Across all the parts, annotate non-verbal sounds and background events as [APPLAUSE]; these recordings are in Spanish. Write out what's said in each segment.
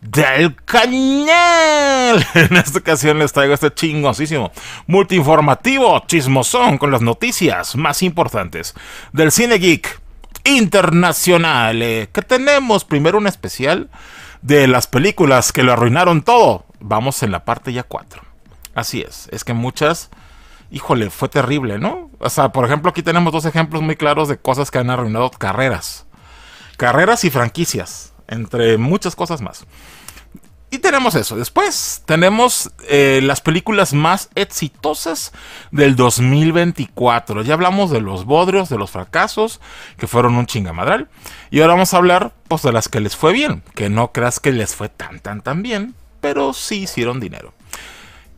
del canal [LAUGHS] En esta ocasión les traigo este chingosísimo multiinformativo chismosón con las noticias más importantes del cine geek internacional. Eh, que tenemos primero un especial de las películas que lo arruinaron todo. Vamos en la parte ya 4. Así es, es que muchas, híjole, fue terrible, ¿no? O sea, por ejemplo, aquí tenemos dos ejemplos muy claros de cosas que han arruinado carreras. Carreras y franquicias entre muchas cosas más. Y tenemos eso. Después tenemos eh, las películas más exitosas del 2024. Ya hablamos de los bodrios, de los fracasos, que fueron un chingamadral. Y ahora vamos a hablar pues, de las que les fue bien. Que no creas que les fue tan, tan, tan bien, pero sí hicieron dinero.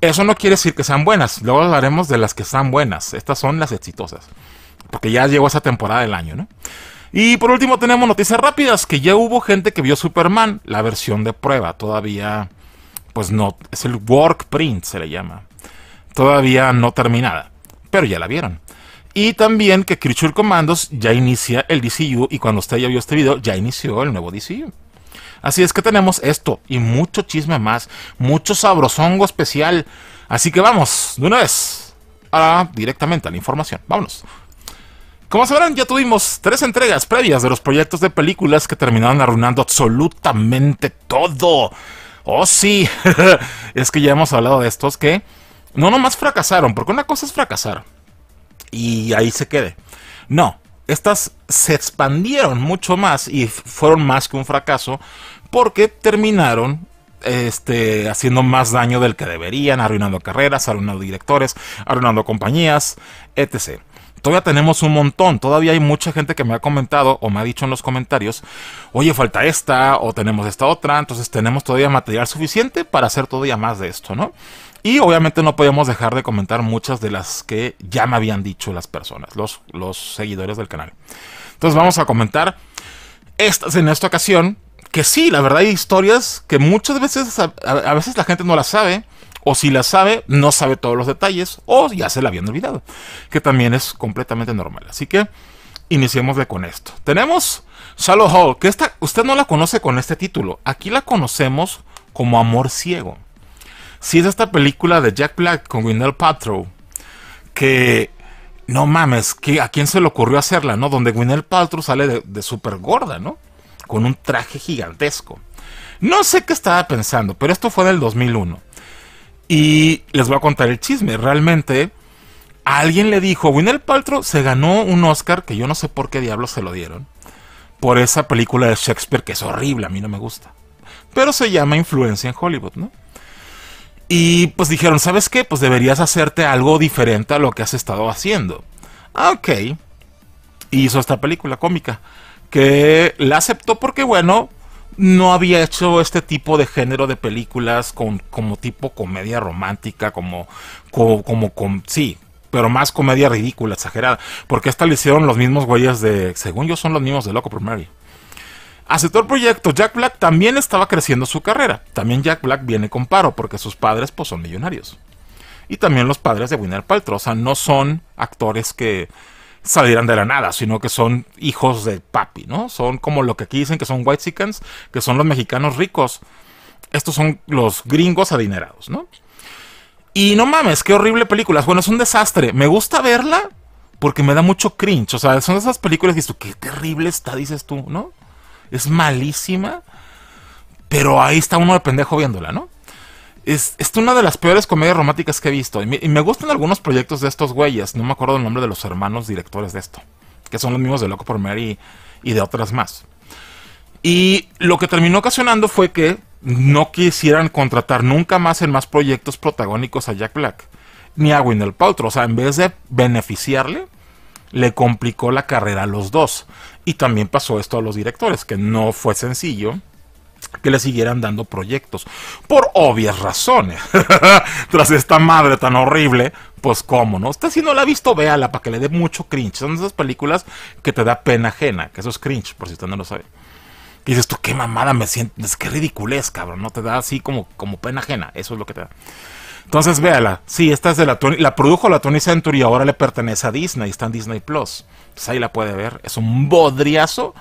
Eso no quiere decir que sean buenas. Luego hablaremos de las que están buenas. Estas son las exitosas. Porque ya llegó esa temporada del año, ¿no? Y por último tenemos noticias rápidas, que ya hubo gente que vio Superman, la versión de prueba, todavía, pues no, es el work print se le llama, todavía no terminada, pero ya la vieron. Y también que Creature Commandos ya inicia el DCU y cuando usted ya vio este video ya inició el nuevo DCU. Así es que tenemos esto y mucho chisme más, mucho sabrosongo especial. Así que vamos, de una vez, directamente a la información. Vámonos. Como sabrán, ya tuvimos tres entregas previas de los proyectos de películas que terminaron arruinando absolutamente todo. Oh sí, [LAUGHS] es que ya hemos hablado de estos que no nomás fracasaron, porque una cosa es fracasar y ahí se quede. No, estas se expandieron mucho más y fueron más que un fracaso porque terminaron este, haciendo más daño del que deberían, arruinando carreras, arruinando directores, arruinando compañías, etc todavía tenemos un montón, todavía hay mucha gente que me ha comentado o me ha dicho en los comentarios, oye, falta esta o tenemos esta otra, entonces tenemos todavía material suficiente para hacer todavía más de esto, ¿no? Y obviamente no podemos dejar de comentar muchas de las que ya me habían dicho las personas, los, los seguidores del canal. Entonces vamos a comentar estas en esta ocasión, que sí, la verdad hay historias que muchas veces, a veces la gente no las sabe, o si la sabe, no sabe todos los detalles o ya se la habían olvidado, que también es completamente normal. Así que iniciemos de con esto. Tenemos Shallow Hall, que esta, usted no la conoce con este título. Aquí la conocemos como Amor Ciego. Si es esta película de Jack Black con Gwyneth Paltrow, que no mames, que ¿a quién se le ocurrió hacerla, no? Donde Gwyneth Paltrow sale de, de súper gorda, ¿no? Con un traje gigantesco. No sé qué estaba pensando, pero esto fue del 2001. Y les voy a contar el chisme. Realmente, alguien le dijo, Winner Paltrow se ganó un Oscar, que yo no sé por qué diablos se lo dieron, por esa película de Shakespeare, que es horrible, a mí no me gusta. Pero se llama Influencia en Hollywood, ¿no? Y pues dijeron, ¿sabes qué? Pues deberías hacerte algo diferente a lo que has estado haciendo. Ah, ok. hizo esta película cómica. Que la aceptó porque, bueno, no había hecho este tipo de género de películas con, como tipo comedia romántica, como, como, como, sí, pero más comedia ridícula, exagerada. Porque esta le hicieron los mismos güeyes de, según yo, son los mismos de Loco Primary. Aceptor Aceptó el proyecto. Jack Black también estaba creciendo su carrera. También Jack Black viene con paro porque sus padres pues, son millonarios. Y también los padres de Winner Paltroza no son actores que, salieran de la nada, sino que son hijos de papi, ¿no? Son como lo que aquí dicen que son white chickens, que son los mexicanos ricos. Estos son los gringos adinerados, ¿no? Y no mames, qué horrible película Bueno, es un desastre. Me gusta verla porque me da mucho cringe. O sea, son esas películas que dices qué terrible está, dices tú, ¿no? Es malísima. Pero ahí está uno de pendejo viéndola, ¿no? Es, una de las peores comedias románticas que he visto. Y me, gustan algunos proyectos de estos güeyes. No me acuerdo el nombre de los hermanos directores de esto. Que son los mismos de Loco por Mary y, de otras más. Y lo que terminó ocasionando fue que no quisieran contratar nunca más en más proyectos protagónicos a Jack Black. Ni a Gwyneth Paltrow. O sea, en vez de beneficiarle, le complicó la carrera a los dos. Y también pasó esto a los directores, que no fue sencillo que le siguieran dando proyectos. Por obvias razones. [LAUGHS] Tras esta madre tan horrible, pues cómo, ¿no? Usted si no la ha visto, véala para que le dé mucho cringe. Son esas películas que te da pena ajena, que eso es cringe, por si usted no lo sabe. Y dices tú, qué mamada me sientes, qué ridiculez, cabrón. No te da así como, como pena ajena, eso es lo que te da. Entonces véala. Sí, esta es de la Tony, la produjo la Tony Century y ahora le pertenece a Disney, está en Disney Plus. Pues ahí la puede ver. Es un bodriazo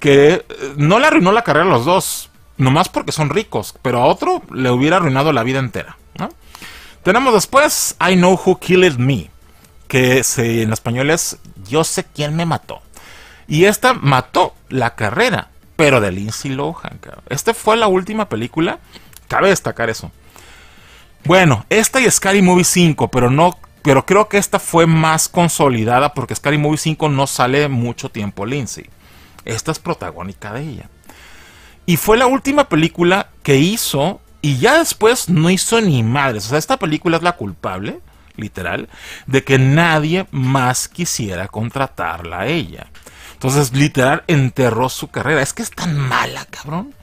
que eh, no le arruinó la carrera a los dos, no más porque son ricos, pero a otro le hubiera arruinado la vida entera. Tenemos después I Know Who Killed Me, que eh, en español es Yo sé quién me mató. Y esta mató la carrera, pero de Lindsay Lohan. Esta fue la última película, cabe destacar eso. Bueno, esta y Scary Movie 5, pero no pero creo que esta fue más consolidada porque Scary Movie 5 no sale mucho tiempo Lindsay. Esta es protagónica de ella. Y fue la última película que hizo y ya después no hizo ni madres. O sea, esta película es la culpable, literal, de que nadie más quisiera contratarla a ella. Entonces, literal, enterró su carrera. Es que es tan mala, cabrón.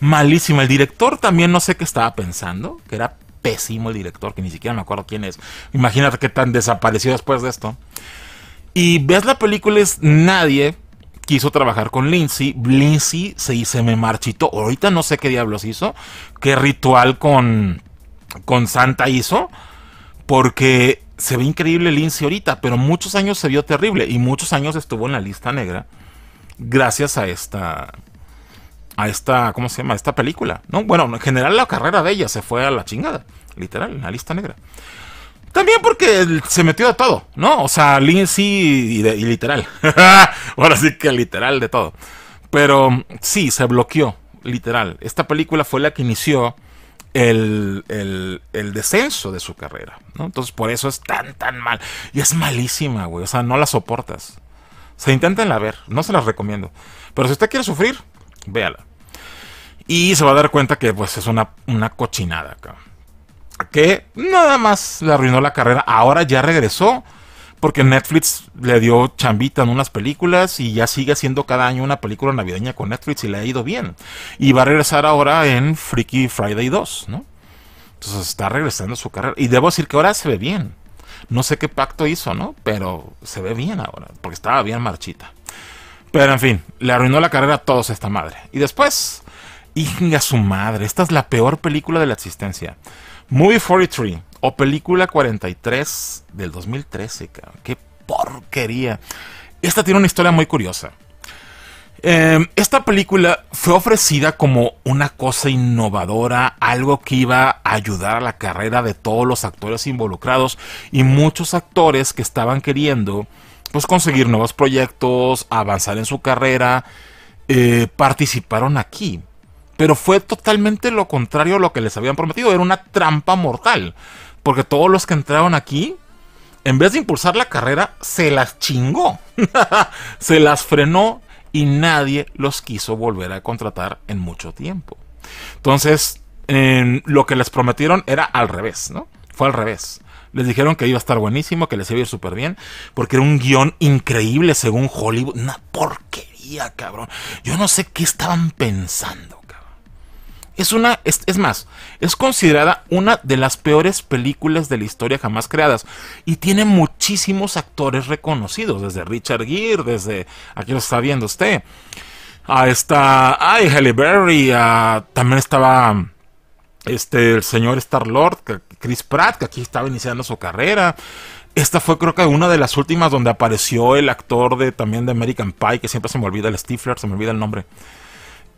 Malísima. El director también no sé qué estaba pensando, que era pésimo el director, que ni siquiera me acuerdo quién es. Imagínate qué tan desapareció después de esto. Y ves la película, es nadie quiso trabajar con Lindsay. Lindsay se, hizo, me marchito. Ahorita no sé qué diablos hizo. Qué ritual con, con Santa hizo. Porque se ve increíble Lindsay ahorita, pero muchos años se vio terrible. Y muchos años estuvo en la lista negra. Gracias a esta. A esta. ¿Cómo se llama? esta película. ¿no? Bueno, en general la carrera de ella se fue a la chingada. Literal, en la lista negra. También porque se metió de todo, ¿no? O sea, sí y, literal. [LAUGHS] Ahora sí que literal de todo. Pero sí, se bloqueó, literal. Esta película fue la que inició el, descenso de su carrera, ¿no? Entonces por eso es tan, tan mal. Y es malísima, güey. O sea, no la soportas. Se intenten la ver, no se las recomiendo. Pero si usted quiere sufrir, véala. Y se va a dar cuenta que pues es una, una cochinada, cabrón que nada más le arruinó la carrera. Ahora ya regresó porque Netflix le dio chambita en unas películas y ya sigue haciendo cada año una película navideña con Netflix y le ha ido bien. Y va a regresar ahora en Freaky Friday 2, ¿no? Entonces está regresando a su carrera. Y debo decir que ahora se ve bien. No sé qué pacto hizo, ¿no? Pero se ve bien ahora, porque estaba bien marchita. Pero en fin, le arruinó la carrera a todos esta madre. Y después, Inga su madre, esta es la peor película de la existencia. Movie 43 o Película 43 del 2013, cabrón. Qué porquería. Esta tiene una historia muy curiosa. Em, esta película fue ofrecida como una cosa innovadora, algo que iba a ayudar a la carrera de todos los actores involucrados y muchos actores que estaban queriendo pues, conseguir nuevos proyectos, avanzar en su carrera, eh, participaron aquí. Pero fue totalmente lo contrario a lo que les habían prometido. Era una trampa mortal. Porque todos los que entraron aquí, en vez de impulsar la carrera, se las chingó. [LAUGHS] se las frenó y nadie los quiso volver a contratar en mucho tiempo. Entonces, lo que les prometieron era al revés, ¿no? Fue al revés. Les dijeron que iba a estar buenísimo, que les iba a ir súper bien, porque era un guión increíble según Hollywood. Una porquería, cabrón. Yo no sé qué estaban pensando, cabrón. Es una, es, más, es considerada una de las peores películas de la historia jamás creadas. Y tiene muchísimos actores reconocidos, desde Richard Gere, desde, aquí lo está viendo usted, a esta, ay, Halle Berry, también estaba, este, el señor Star-Lord, Chris Pratt, que aquí estaba iniciando su carrera. Esta fue creo que una de las últimas donde apareció el actor de también de American Pie, que siempre se me olvida el Stifler, se me olvida el nombre.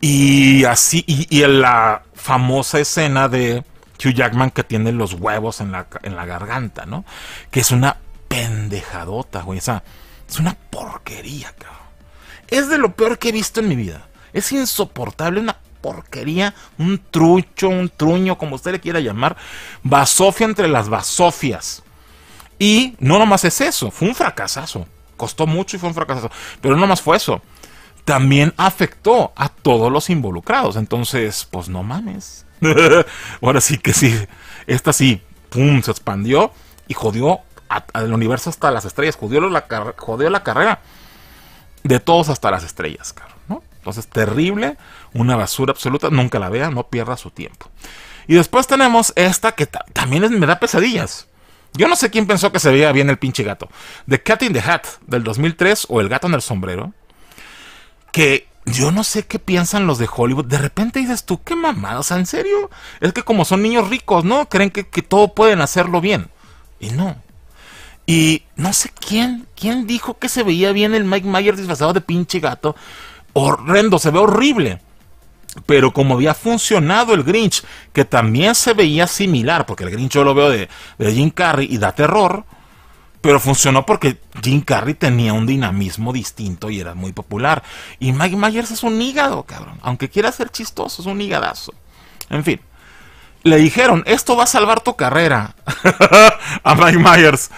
Y así, y, en la famosa escena de Hugh Jackman que tiene los huevos en la, garganta, ¿no? Que es una pendejadota, güey. es una porquería, cabrón. Es de lo peor que he visto en mi vida. Es insoportable, una porquería, un trucho, un truño, como usted le quiera llamar. Basofia entre las basofias. Y no nomás es eso, fue un fracasazo. Costó mucho y fue un fracasazo. Pero no nomás fue eso también afectó a todos los involucrados. Entonces, pues no mames. [LAUGHS] Ahora sí que sí, esta sí, pum, se expandió y jodió al universo hasta las estrellas, jodió la, jodió la carrera de todos hasta las estrellas, ¿no? Entonces, terrible, una basura absoluta, nunca la vea, no pierda su tiempo. Y después tenemos esta que también me da pesadillas. Yo no sé quién pensó que se veía bien el pinche gato. The Cat in the Hat del 2003 o El gato en el sombrero que yo no sé qué piensan los de Hollywood. De repente dices tú, qué mamada, o sea, ¿en serio? Es que como son niños ricos, ¿no? Creen que, todo pueden hacerlo bien. Y no. Y no sé quién, quién dijo que se veía bien el Mike Myers disfrazado de pinche gato. Horrendo, se ve horrible. Pero como había funcionado el Grinch, que también se veía similar, porque el Grinch yo lo veo de, de Jim Carrey y da terror, pero funcionó porque Jim Carrey tenía un dinamismo distinto y era muy popular. Y Mike Myers es un hígado, cabrón. Aunque quiera ser chistoso, es un hígadazo. En fin. Le dijeron, esto va a salvar tu carrera [LAUGHS] a Mike Myers.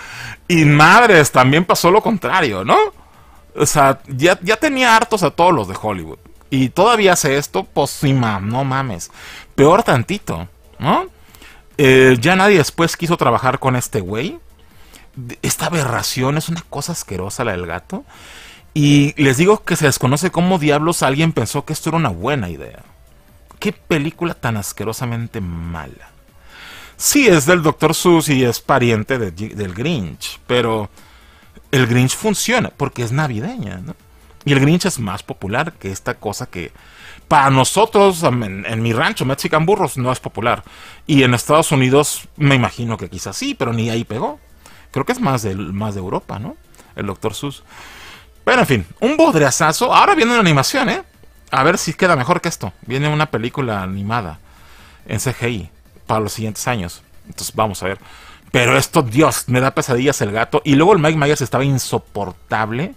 Y madres, también pasó lo contrario, ¿no? O sea, ya, tenía hartos a todos los de Hollywood. Y todavía hace esto, pues sí, mam, no mames. Peor tantito, ¿no? Eh, ya nadie después quiso trabajar con este güey esta aberración es una cosa asquerosa la del gato. Y les digo que se desconoce cómo diablos alguien pensó que esto era una buena idea. Qué película tan asquerosamente mala. Sí, es del Dr. Sus y es pariente del Grinch, pero el Grinch funciona porque es navideña, Y el Grinch es más popular que esta cosa que para nosotros en, mi rancho, Mexican Burros, no es popular. Y en Estados Unidos me imagino que quizás sí, pero ni ahí pegó. Creo que es más de, más de Europa, ¿no? El Doctor Sus. Pero en fin, un bodreazazo. Ahora viene una animación, ¿eh? A ver si queda mejor que esto. Viene una película animada en CGI para los siguientes años. Entonces vamos a ver. Pero esto, Dios, me da pesadillas el gato. Y luego el Mike Myers estaba insoportable.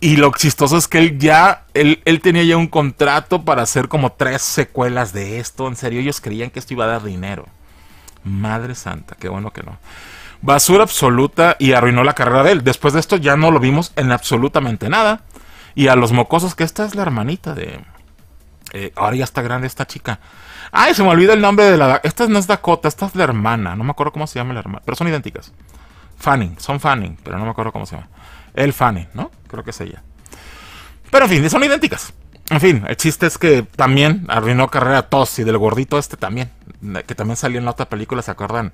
Y lo chistoso es que él ya, él, tenía ya un contrato para hacer como tres secuelas de esto. En serio, ellos creían que esto iba a dar dinero. Madre santa, qué bueno que no basura absoluta y arruinó la carrera de él. Después de esto ya no lo vimos en absolutamente nada. Y a los mocosos, que esta es la hermanita de... Eh, ahora ya está grande esta chica. Ay, se me olvida el nombre de la... Esta no es Dakota, esta es la hermana. No me acuerdo cómo se llama la hermana. Pero son idénticas. Fanning, son Fanning, pero no me acuerdo cómo se llama. El Fanning, ¿no? Creo que es ella. Pero en fin, son idénticas. En fin, el chiste es que también arruinó carrera Tos y del gordito este también. Que también salió en la otra película, ¿se acuerdan?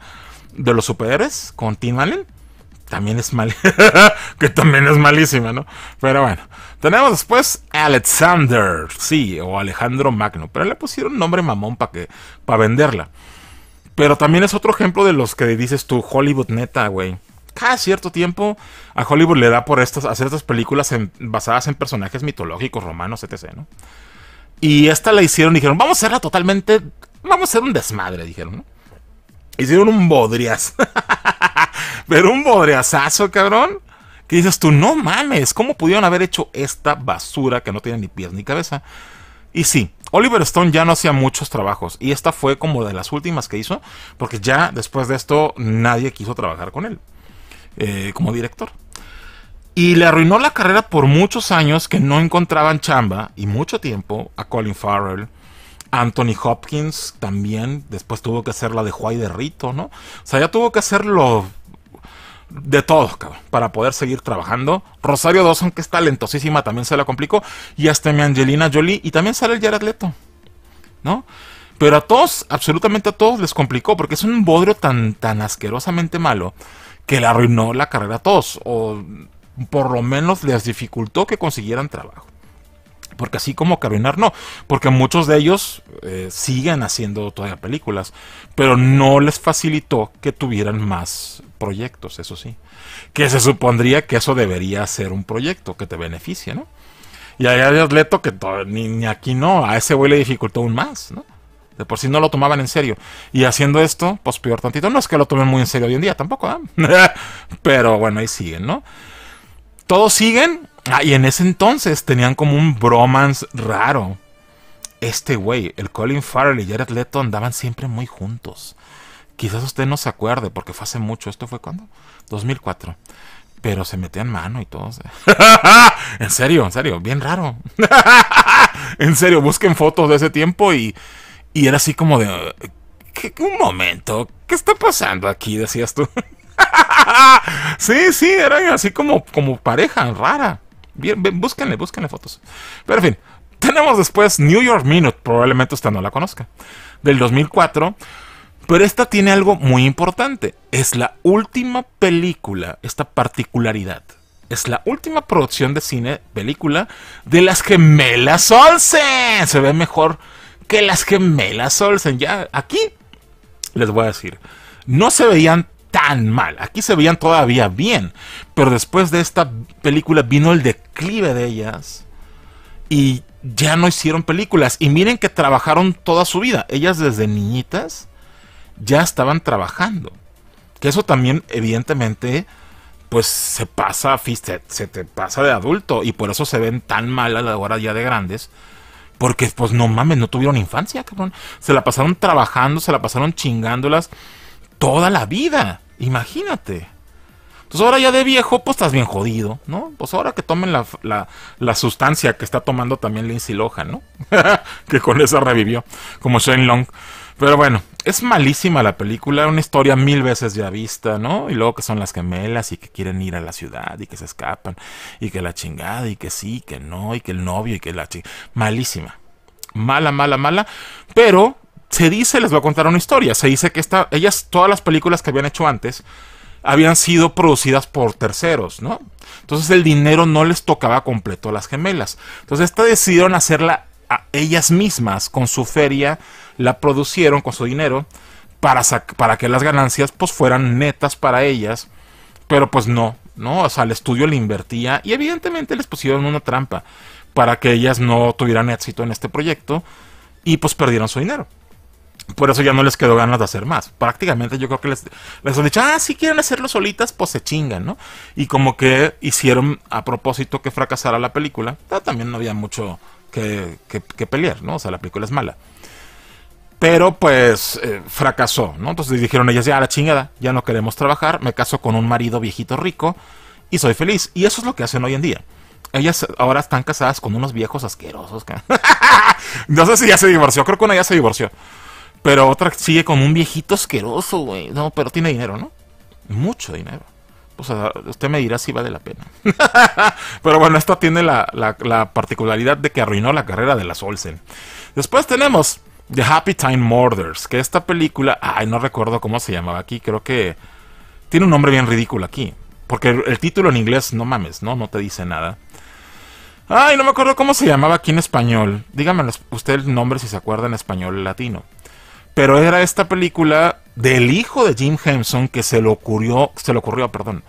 de los superhéroes con Allen. También es mal. [LAUGHS] que también es malísima, ¿no? Pero bueno. Tenemos después Alexander. Sí, o Alejandro Magno. Pero le pusieron nombre mamón para que. para venderla. Pero también es otro ejemplo de los que dices tú, Hollywood neta, güey. Cada cierto tiempo a Hollywood le da por estas, hacer estas películas basadas en personajes mitológicos, romanos, etc. ¿no? Y esta la hicieron, dijeron, vamos a hacerla totalmente, vamos a hacer un desmadre, dijeron. ¿no? Hicieron un bodrias. [LAUGHS] Pero un bodriazazo, cabrón. Que dices tú, no mames, ¿cómo pudieron haber hecho esta basura que no tiene ni pies ni cabeza? Y sí, Oliver Stone ya no hacía muchos trabajos. Y esta fue como de las últimas que hizo. Porque ya después de esto nadie quiso trabajar con él. Eh, como director. Y le arruinó la carrera por muchos años que no encontraban chamba y mucho tiempo a Colin Farrell, Anthony Hopkins también, después tuvo que hacer la de Juay de Rito, ¿no? O sea, ya tuvo que hacerlo de todos cabrón, para poder seguir trabajando. Rosario Dawson, que es talentosísima, también se la complicó. Y hasta mi Angelina Jolie, y también sale el Jared ¿no? Pero a todos, absolutamente a todos les complicó, porque es un bodrio tan, tan asquerosamente malo que le arruinó la carrera a todos, o por lo menos les dificultó que consiguieran trabajo. Porque así como Cavinar no, porque muchos de ellos eh, siguen haciendo todavía películas, pero no les facilitó que tuvieran más proyectos, eso sí. Que se supondría que eso debería ser un proyecto que te beneficie, ¿no? Y hay Leto, que ni, aquí no, a ese güey le dificultó aún más, ¿no? De por sí no lo tomaban en serio. Y haciendo esto, pues peor tantito. No es que lo tomen muy en serio hoy en día tampoco, ¿ah? [LAUGHS] pero bueno, ahí siguen, ¿no? Todos siguen Ah, y en ese entonces tenían como un bromance raro. Este güey, el Colin Farrell y Jared Leto andaban siempre muy juntos. Quizás usted no se acuerde, porque fue hace mucho. ¿Esto fue cuando 2004. Pero se metían mano y todo. ¿eh? [LAUGHS] en serio, en serio, bien raro. [LAUGHS] en serio, busquen fotos de ese tiempo y, y era así como de... un momento, ¿qué está pasando aquí? Decías tú. [LAUGHS] sí, sí, eran así como, como pareja rara. Bien, búsquenle, búsquenle fotos. Pero en fin, [LAUGHS] tenemos después New York Minute, probablemente usted no la conozca, del 2004. Pero esta tiene algo muy importante. Es la última película, esta particularidad. Es la última producción de cine, película, de las gemelas Olsen. Se ve mejor que las gemelas Olsen. Ya aquí les voy a decir. No se veían tan mal. Aquí se veían todavía bien, pero después de esta película vino el declive de ellas y ya no hicieron películas. Y miren que trabajaron toda su vida. Ellas desde niñitas ya estaban trabajando. Que eso también evidentemente pues se pasa, se te pasa de adulto y por eso se ven tan mal a la hora ya de grandes. Porque pues no mames, no tuvieron infancia, Se la pasaron trabajando, se la pasaron chingándolas toda la vida. Imagínate. pues ahora ya de viejo, pues estás bien jodido, ¿no? Pues ahora que tomen la, sustancia que está tomando también Lindsay Lohan, ¿no? [LAUGHS] que con eso revivió, como Shane Long. Pero bueno, es malísima la película, una historia mil veces ya vista, ¿no? Y luego que son las gemelas y que quieren ir a la ciudad y que se escapan y que la chingada y que sí, que no, y que el novio y que la chingada. Malísima. Mala, mala, mala. Pero se dice, les voy a contar una historia, se dice que esta, ellas, todas las películas que habían hecho antes, habían sido producidas por terceros, ¿no? Entonces el dinero no les tocaba completo a las gemelas. Entonces esta decidieron hacerla a ellas mismas, con su feria, la producieron con su dinero, para, para que las ganancias pues fueran netas para ellas, pero pues no, ¿no? O sea, el estudio le invertía y evidentemente les pusieron una trampa para que ellas no tuvieran éxito en este proyecto y pues perdieron su dinero. Por eso ya no les quedó ganas de hacer más. Prácticamente yo creo que les, les han dicho, ah, si quieren hacerlo solitas, pues se chingan, ¿no? Y como que hicieron a propósito que fracasara la película, también no había mucho que, pelear, ¿no? O sea, la película es mala. Pero pues eh, fracasó, ¿no? Entonces dijeron ellas, ya la chingada, ya no queremos trabajar, me caso con un marido viejito rico y soy feliz. Y eso es lo que hacen hoy en día. Ellas ahora están casadas con unos viejos asquerosos. [LAUGHS] no sé si ya se divorció, creo que una ya se divorció. Pero otra sigue como un viejito asqueroso, güey. No, pero tiene dinero, ¿no? Mucho dinero. O usted me dirá si vale la pena. [LAUGHS] Pero bueno, esta tiene la, particularidad de que arruinó la carrera de las Olsen. Después tenemos The Happy Time Murders, que esta película, ay, no recuerdo cómo se llamaba aquí, creo que tiene un nombre bien ridículo aquí. Porque el, título en inglés, no mames, no, no te dice nada. Ay, no me acuerdo cómo se llamaba aquí en español. Dígame usted el nombre si se acuerda en español latino. Pero era esta película del hijo de Jim Henson que se le ocurrió, se le ocurrió, perdón,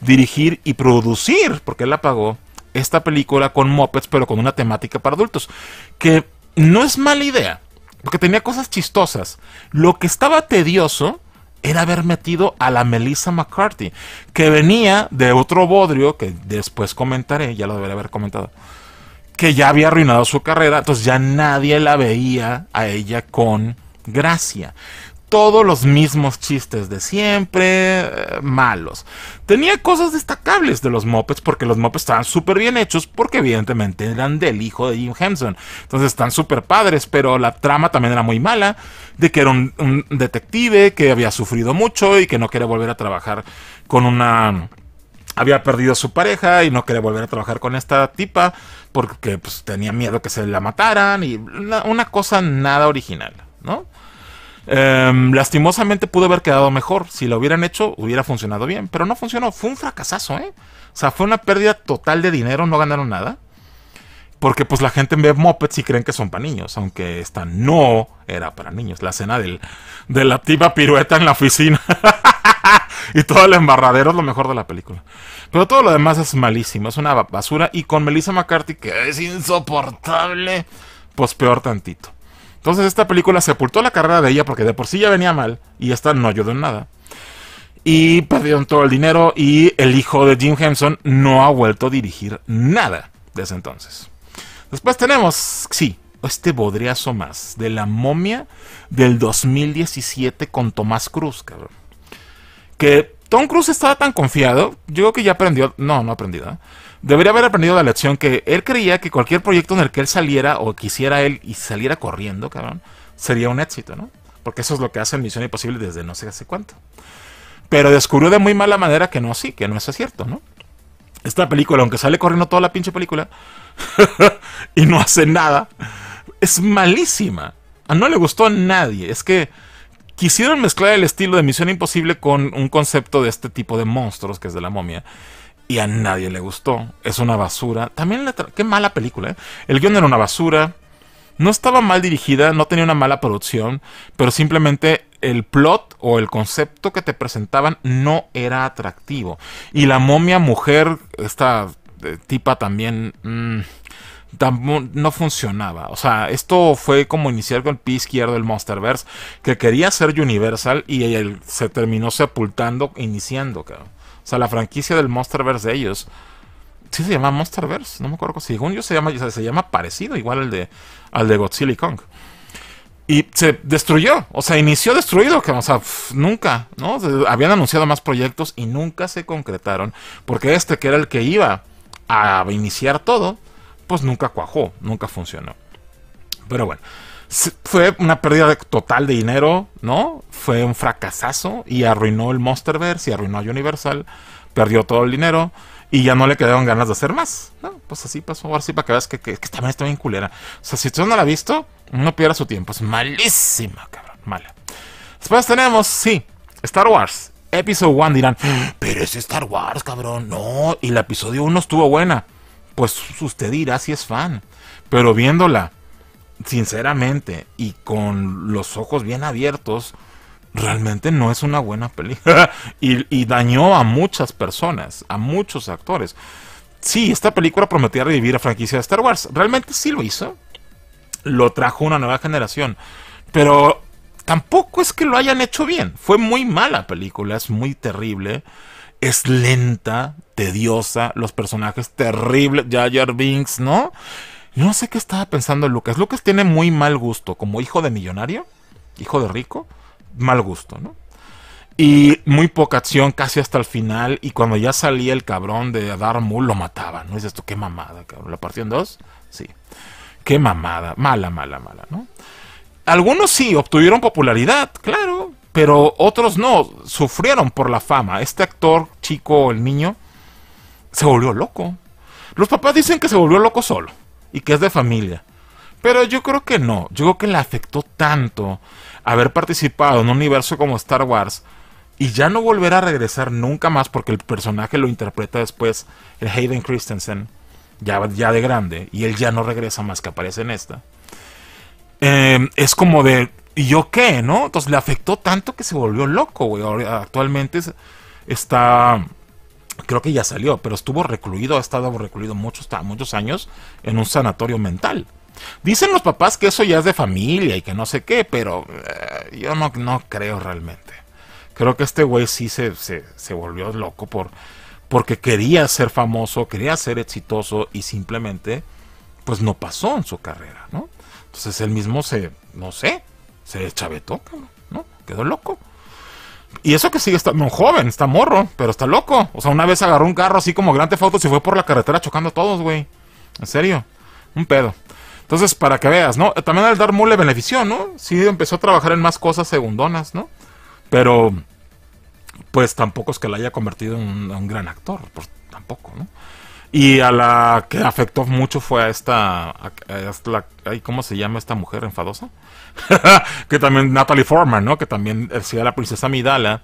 dirigir y producir, porque él la pagó, esta película con Muppets, pero con una temática para adultos. Que no es mala idea, porque tenía cosas chistosas. Lo que estaba tedioso era haber metido a la Melissa McCarthy, que venía de otro bodrio, que después comentaré, ya lo debería haber comentado, que ya había arruinado su carrera, entonces ya nadie la veía a ella con gracia. Todos los mismos chistes de siempre, eh, malos. Tenía cosas destacables de los mopes porque los mopes estaban súper bien hechos porque evidentemente eran del hijo de Jim Henson. Entonces están súper padres, pero la trama también era muy mala, de que era un, detective que había sufrido mucho y que no quería volver a trabajar con una había perdido a su pareja y no quería volver a trabajar con esta tipa porque pues, tenía miedo que se la mataran y una, una cosa nada original, ¿no? Em, lastimosamente pudo haber quedado mejor. Si lo hubieran hecho, hubiera funcionado bien. Pero no funcionó. Fue un fracasazo, ¿eh? O sea, fue una pérdida total de dinero. No ganaron nada. Porque pues la gente ve mopeds y creen que son para niños. Aunque esta no era para niños. La escena del, de la tipa pirueta en la oficina. [LAUGHS] y todo el embarradero es lo mejor de la película. Pero todo lo demás es malísimo. Es una basura. Y con Melissa McCarthy, que es insoportable. Pues peor tantito. Entonces esta película sepultó la carrera de ella porque de por sí ya venía mal y esta no ayudó en nada. Y perdieron todo el dinero y el hijo de Jim Henson no ha vuelto a dirigir nada desde entonces. Después tenemos, sí, este bodriazo más de la momia del 2017 con Tomás Cruz, cabrón. Que Tom Cruise estaba tan confiado, yo creo que ya aprendió, no, no ha aprendido, ¿eh? debería haber aprendido la lección que él creía que cualquier proyecto en el que él saliera o quisiera él y saliera corriendo, cabrón, sería un éxito, ¿no? Porque eso es lo que hace en Misión Imposible desde no sé hace cuánto. Pero descubrió de muy mala manera que no, sí, que no es cierto, ¿no? Esta película, aunque sale corriendo toda la pinche película [LAUGHS] y no hace nada, es malísima. A no le gustó a nadie. Es que quisieron mezclar el estilo de Misión Imposible con un concepto de este tipo de monstruos que es de la momia y a nadie le gustó. Es una basura. También qué mala película, ¿eh? El guión era una basura. No estaba mal dirigida, no tenía una mala producción, pero simplemente el plot o el concepto que te presentaban no era atractivo. Y la momia mujer, esta eh, tipa también... Mm, no funcionaba. O sea, esto fue como iniciar con el pie izquierdo del Monsterverse, que quería ser Universal y se terminó sepultando, iniciando, cabrón. O sea, la franquicia del Monsterverse de ellos. Sí se llama Monsterverse, no me acuerdo. Según yo se llama, se llama parecido, igual al de, al de Godzilla y Kong. Y se destruyó, o sea, inició destruido, que, o sea, nunca, ¿no? Habían anunciado más proyectos y nunca se concretaron, porque este, que era el que iba a iniciar todo, pues nunca cuajó, nunca funcionó. Pero bueno, fue una pérdida total de dinero, ¿no? Fue un fracasazo y arruinó el Monsterverse y arruinó a Universal, perdió todo el dinero y ya no le quedaron ganas de hacer más, ¿no? Pues así pasó, ahora sí para que veas que, que, también está bien culera. O sea, si tú no la ha visto, no pierda su tiempo, es malísima, cabrón, mala. Después tenemos, sí, Star Wars, Episodio 1 dirán, pero es Star Wars, cabrón, no, y el episodio 1 estuvo buena. Pues usted dirá si es fan, pero viéndola sinceramente y con los ojos bien abiertos, realmente no es una buena película. [LAUGHS] y, dañó a muchas personas, a muchos actores. Sí, esta película prometía revivir a franquicia de Star Wars. Realmente sí lo hizo. Lo trajo una nueva generación. Pero tampoco es que lo hayan hecho bien. Fue muy mala película, es muy terrible. Es lenta, tediosa, los personajes terribles, Jar Binks, ¿no? No sé qué estaba pensando Lucas. Lucas tiene muy mal gusto, como hijo de millonario, hijo de rico, mal gusto, ¿no? Y muy poca acción casi hasta el final. Y cuando ya salía el cabrón de Darmul, lo mataba ¿No es esto? Qué mamada, cabrón. ¿La partió en dos? Sí. Qué mamada. Mala, mala, mala, ¿no? Algunos sí obtuvieron popularidad, claro. Pero otros no. Sufrieron por la fama. Este actor, chico, el niño, se volvió loco. Los papás dicen que se volvió loco solo y que es de familia. Pero yo creo que no, yo creo que le afectó tanto haber participado en un universo como Star Wars y ya no volver a regresar nunca más porque el personaje lo interpreta después el Hayden Christensen, ya, ya de grande, y él ya no regresa más que aparece en esta. Em, es como de, ¿y yo qué? ¿No? Entonces le afectó tanto que se volvió loco, güey. Actualmente está creo que ya salió, pero estuvo recluido, ha estado recluido muchos, muchos años en un sanatorio mental. Dicen los papás que eso ya es de familia y que no sé qué, pero eh, yo no, no creo realmente. Creo que este güey sí se, volvió loco por, porque quería ser famoso, quería ser exitoso y simplemente pues no pasó en su carrera, Entonces él mismo se, no sé, se chavetó, ¿no? Quedó loco. Y eso que sigue estando joven, está morro, pero está loco. O sea, una vez agarró un carro así como grande foto y fue por la carretera chocando a todos, güey. En serio, un pedo. Entonces, para que veas, ¿no? También al dar le benefició, ¿no? Sí empezó a trabajar en más cosas segundonas, ¿no? Pero, pues tampoco es que la haya convertido en un, gran actor, tampoco, ¿no? Y a la que afectó mucho fue a esta. ¿Cómo se llama esta mujer enfadosa? [LAUGHS] que también Natalie Forman, ¿no? Que también hacía la princesa Midala.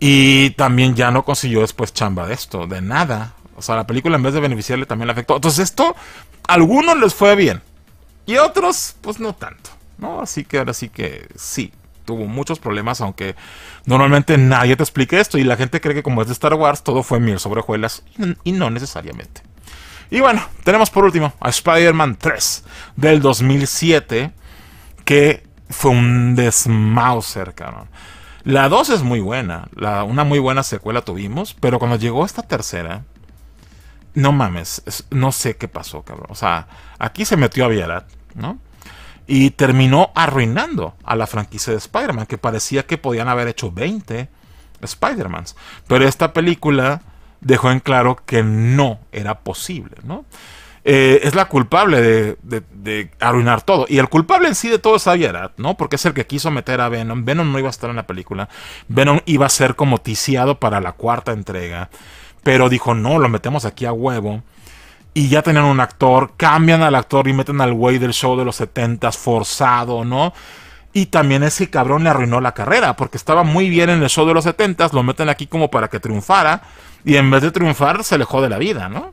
Y también ya no consiguió después chamba de esto, de nada. O sea, la película en vez de beneficiarle también le afectó. Entonces esto, a algunos les fue bien. Y a otros, pues no tanto. ¿No? Así que ahora sí que sí tuvo muchos problemas, aunque normalmente nadie te explique esto y la gente cree que como es de Star Wars todo fue mil sobrejuelas y no necesariamente. Y bueno, tenemos por último a Spider-Man 3 del 2007 que fue un desmauser, cabrón. La 2 es muy buena, una muy buena secuela tuvimos, pero cuando llegó esta tercera, no mames, no sé qué pasó, cabrón. O sea, aquí se metió a Vialat, ¿no? Y terminó arruinando a la franquicia de Spider-Man, que parecía que podían haber hecho 20 Spider-Mans. Pero esta película dejó en claro que no era posible, ¿no? Eh, es la culpable de, arruinar todo. Y el culpable en sí de todo es Avi ¿no? Porque es el que quiso meter a Venom. Venom no iba a estar en la película. Venom iba a ser como ticiado para la cuarta entrega. Pero dijo, no, lo metemos aquí a huevo y ya tenían un actor, cambian al actor y meten al güey del show de los 70 forzado, ¿no? Y también ese cabrón le arruinó la carrera, porque estaba muy bien en el show de los 70 lo meten aquí como para que triunfara, y en vez de triunfar se alejó de la vida, ¿no?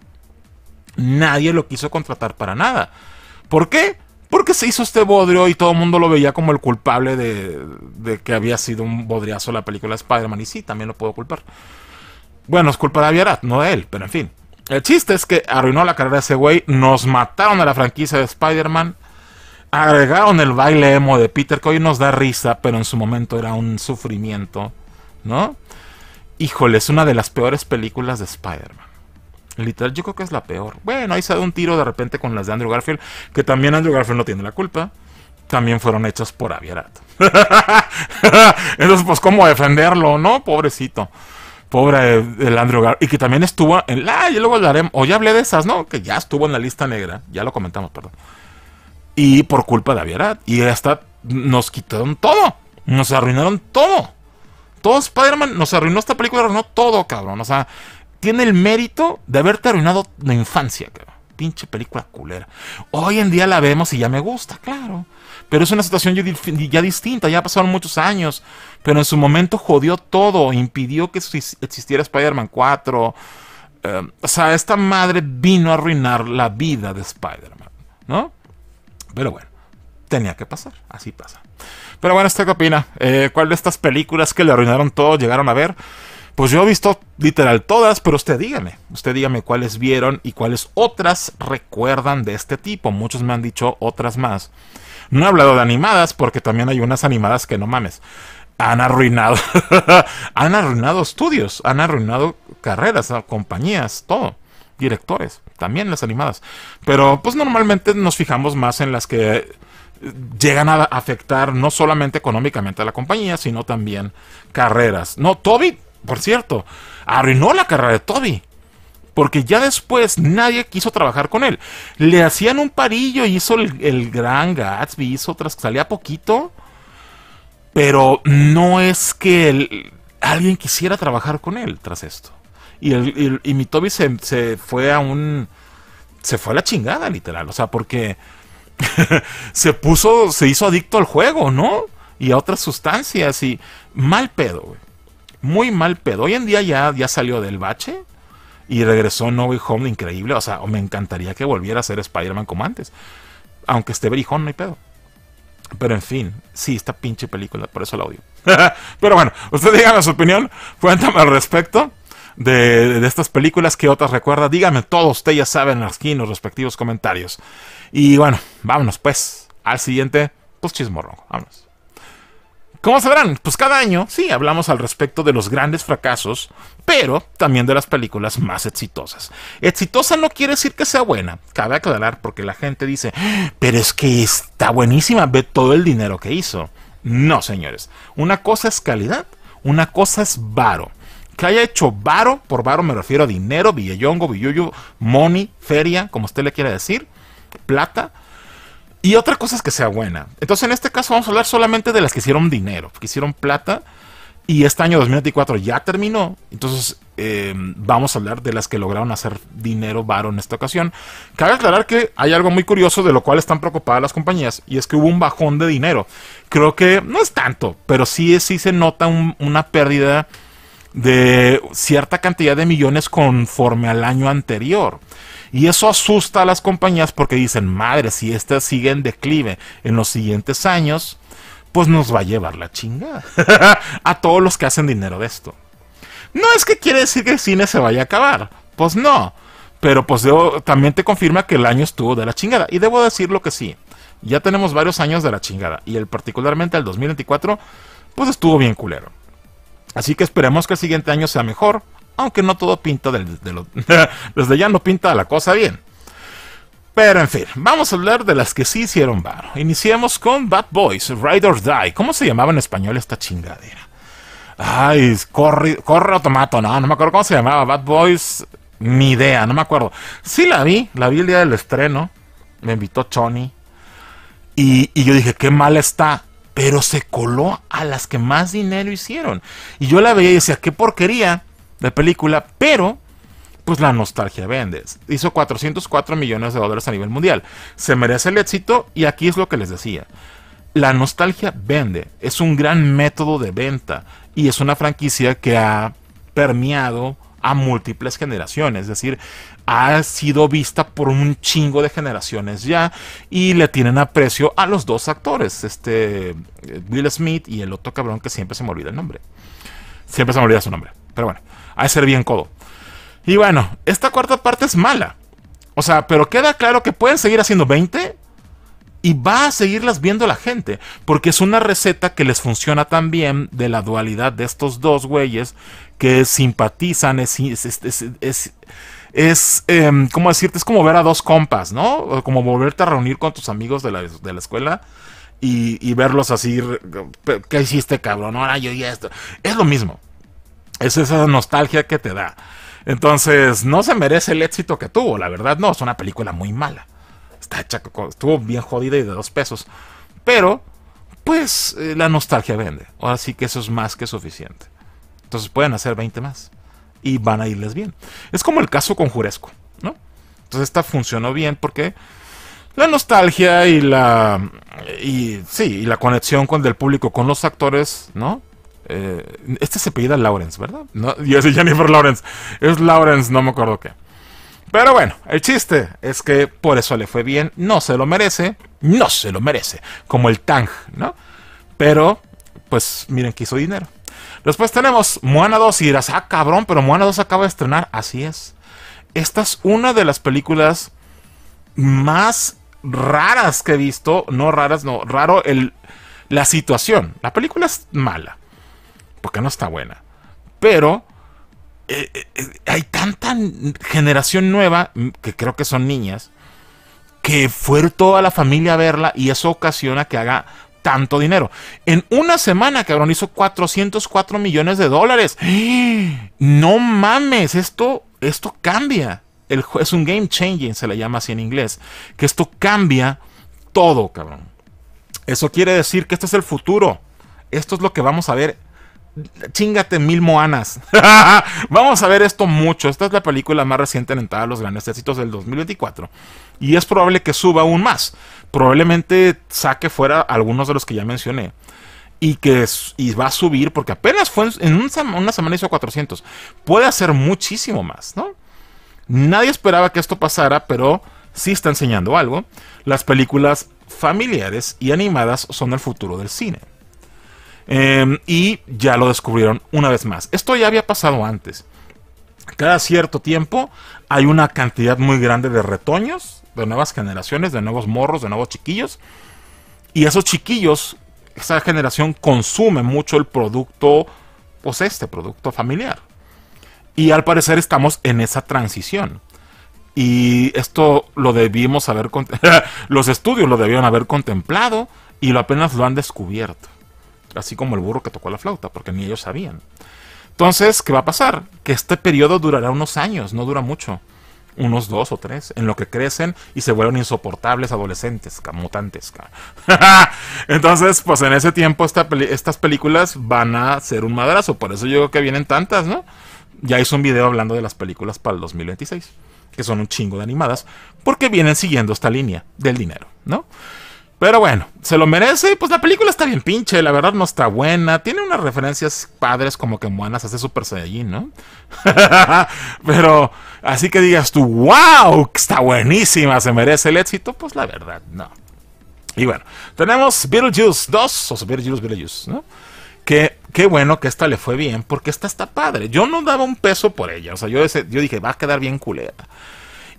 Nadie lo quiso contratar para nada. ¿Por qué? Porque se hizo este bodrio y todo el mundo lo veía como el culpable de, de que había sido un bodriazo la película Spider-Man, y sí, también lo puedo culpar. Bueno, es culpa de Aviarat, no de él, pero en fin. El chiste es que arruinó la carrera de ese güey, nos mataron a la franquicia de Spider-Man, agregaron el baile emo de Peter, que nos da risa, pero en su momento era un sufrimiento, ¿no? Híjole, es una de las peores películas de Spider-Man. Literal, yo creo que es la peor. Bueno, ahí se da un tiro de repente con las de Andrew Garfield, que también Andrew Garfield no tiene la culpa. También fueron hechas por Aviarat [LAUGHS] Entonces, pues, ¿cómo defenderlo, no? Pobrecito. Pobre el Andrew Y que también estuvo en la. Y luego hablaremos. O ya hablé de esas, ¿no? Que ya estuvo en la lista negra. Ya lo comentamos, perdón. Y por culpa de Aviarat Y hasta nos quitaron todo. Nos arruinaron todo. Todos, Spider-Man nos arruinó esta película, arruinó todo, cabrón. O sea, tiene el mérito de haberte arruinado la infancia, cabrón. Pinche película culera. Hoy en día la vemos y ya me gusta, claro. Pero es una situación ya, distinta, ya pasaron muchos años. Pero en su momento jodió todo, impidió que existiera Spider-Man 4. Em, o sea, esta madre vino a arruinar la vida de Spider-Man, ¿no? Pero bueno, tenía que pasar, así pasa. Pero bueno, ¿usted qué opina? Eh, ¿Cuál de estas películas que le arruinaron todo llegaron a ver? Pues yo he visto literal todas, pero usted dígame, usted dígame cuáles vieron y cuáles otras recuerdan de este tipo. Muchos me han dicho otras más. No he hablado de animadas porque también hay unas animadas que no mames. Han arruinado. [LAUGHS] han arruinado estudios, han arruinado carreras, compañías, todo. Directores, también las animadas. Pero pues normalmente nos fijamos más en las que llegan a afectar no solamente económicamente a la compañía, sino también carreras. No, Toby, por cierto, arruinó la carrera de Toby porque ya después nadie quiso trabajar con él. Le hacían un parillo, y hizo el, gran Gatsby, hizo otras, salía poquito, pero no es que alguien quisiera trabajar con él tras esto. Y, el, mi Toby se, fue a un... Se fue a la chingada, literal. O sea, porque [LAUGHS] se puso, se hizo adicto al juego, ¿no? Y a otras sustancias y mal pedo, güey. Muy mal pedo. Hoy en día ya, ya salió del bache y regresó No Way Home, increíble. O sea, me encantaría que volviera a ser Spider-Man como antes. Aunque esté brijón, no hay pedo. Pero en fin, sí, esta pinche película, por eso la odio. [LAUGHS] Pero bueno, usted dígame su opinión, cuéntame al respecto. De, estas películas, ¿Qué otras recuerda? Dígame todo, usted ya saben aquí en los respectivos comentarios. Y bueno, vámonos pues al siguiente, pues chismorro. vámonos. Como sabrán, pues cada año sí hablamos al respecto de los grandes fracasos, pero también de las películas más exitosas. Exitosa no quiere decir que sea buena, cabe aclarar porque la gente dice, ah, pero es que está buenísima, ve todo el dinero que hizo. No, señores, una cosa es calidad, una cosa es varo. Que haya hecho varo, por varo me refiero a dinero, billongo, billuyo, money, feria, como usted le quiera decir, plata, y otra cosa es que sea buena. Entonces, en este caso, vamos a hablar solamente de las que hicieron dinero, que hicieron plata. Y este año 2024 ya terminó. Entonces, eh, vamos a hablar de las que lograron hacer dinero varo en esta ocasión. Cabe aclarar que hay algo muy curioso de lo cual están preocupadas las compañías. Y es que hubo un bajón de dinero. Creo que no es tanto, pero sí, sí se nota una pérdida de cierta cantidad de millones conforme al año anterior. Y eso asusta a las compañías porque dicen, madre, si esta sigue en declive en los siguientes años, pues nos va a llevar la chingada [LAUGHS] a todos los que hacen dinero de esto. No es que quiere decir que el cine se vaya a acabar, pues no. Pero pues también te confirma que el año estuvo de la chingada. Y debo decirlo que sí, ya tenemos varios años de la chingada. Y el, particularmente el 2024, pues estuvo bien culero. Así que esperemos que el siguiente año sea mejor, aunque no todo pinta de lo, [LAUGHS] desde ya no pinta la cosa bien. Pero en fin, vamos a hablar de las que sí hicieron varo. Iniciemos con Bad Boys, Ride or Die. ¿Cómo se llamaba en español esta chingadera? Ay, corre, corre automato, no, no me acuerdo cómo se llamaba. Bad Boys, ni idea, no me acuerdo. Sí la vi, la vi el día del estreno. Me invitó Tony. Y, y yo dije, qué mal está pero se coló a las que más dinero hicieron. Y yo la veía y decía, qué porquería de película, pero pues la nostalgia vende. Hizo 404 millones de dólares a nivel mundial. Se merece el éxito y aquí es lo que les decía. La nostalgia vende, es un gran método de venta y es una franquicia que ha permeado a múltiples generaciones, es decir, ha sido vista por un chingo de generaciones ya y le tienen aprecio a los dos actores, este eh, Will Smith y el otro cabrón que siempre se me olvida el nombre. Siempre se me olvida su nombre, pero bueno, ha de ser bien codo. Y bueno, esta cuarta parte es mala. O sea, pero queda claro que pueden seguir haciendo 20 y va a seguirlas viendo la gente, porque es una receta que les funciona tan bien de la dualidad de estos dos güeyes que simpatizan, es, es, es, em, decirte? Es como ver a dos compas, ¿no? Como volverte a reunir con tus amigos de la, de la escuela y, verlos así, ¿qué hiciste, cabrón? Ahora yo y esto. Es lo mismo. Es esa nostalgia que te da. Entonces, no se merece el éxito que tuvo, la verdad, no. Es una película muy mala. Está estuvo bien jodida y de dos pesos. Pero, pues, eh, la nostalgia vende. Ahora sí que eso es más que suficiente. Entonces pueden hacer 20 más y van a irles bien. Es como el caso con Juresco, ¿no? Entonces esta funcionó bien porque la nostalgia y la y sí, y la conexión con del público con los actores, ¿no? Eh, este se pedía Lawrence, ¿verdad? yo es Jennifer Lawrence. Es Lawrence, no me acuerdo qué. Pero bueno, el chiste es que por eso le fue bien. No se lo merece. No se lo merece. Como el Tang, ¿no? Pero, pues miren que hizo dinero. Después tenemos Moana 2 y dirás, ah, cabrón, pero Moana 2 acaba de estrenar. Así es. Esta es una de las películas más raras que he visto. No raras, no. Raro el, la situación. La película es mala. Porque no está buena. Pero eh, eh, eh, hay tanta generación nueva, mm, que creo que son niñas, que fue toda la familia a verla y eso ocasiona que haga tanto dinero. En una semana, cabrón, hizo 404 millones de dólares. [GASPS] No mames, esto, esto cambia. es un game changing, se le llama así en inglés. Que esto cambia todo, cabrón. Eso quiere decir que este es el futuro. Esto es lo que vamos a ver. Chingate mil moanas. [LAUGHS] vamos a ver esto mucho. Esta es la película más reciente en entrada de los grandes éxitos del 2024 y es probable que suba aún más. Probablemente saque fuera algunos de los que ya mencioné. Y que va a subir porque apenas fue en una semana hizo 400. Puede hacer muchísimo más, ¿no? Nadie esperaba que esto pasara, pero sí está enseñando algo. Las películas familiares y animadas son el futuro del cine. Em, y ya lo descubrieron una vez más. Esto ya había pasado antes. Cada cierto tiempo hay una cantidad muy grande de retoños de nuevas generaciones, de nuevos morros, de nuevos chiquillos. Y esos chiquillos, esa generación consume mucho el producto, pues este producto familiar. Y al parecer estamos en esa transición. Y esto lo debimos haber [LAUGHS] los estudios lo debieron haber contemplado y lo apenas lo han descubierto. Así como el burro que tocó la flauta, porque ni ellos sabían. Entonces, ¿qué va a pasar? Que este periodo durará unos años, no dura mucho unos dos o tres, en lo que crecen y se vuelven insoportables adolescentes, mutantes. [LAUGHS] Entonces, pues en ese tiempo esta estas películas van a ser un madrazo, por eso yo creo que vienen tantas, ¿no? Ya hice un video hablando de las películas para el 2026, que son un chingo de animadas, porque vienen siguiendo esta línea del dinero, ¿no? Pero bueno, se lo merece. Pues la película está bien pinche, la verdad no está buena. Tiene unas referencias padres como que Moanas hace Super Saiyajin, ¿no? [LAUGHS] Pero así que digas tú, wow, está buenísima, se merece el éxito. Pues la verdad, no. Y bueno, tenemos Beetlejuice 2, o Beetlejuice, Beetlejuice, ¿no? Que qué bueno que esta le fue bien, porque esta está padre. Yo no daba un peso por ella. O sea, yo, ese, yo dije, va a quedar bien culera.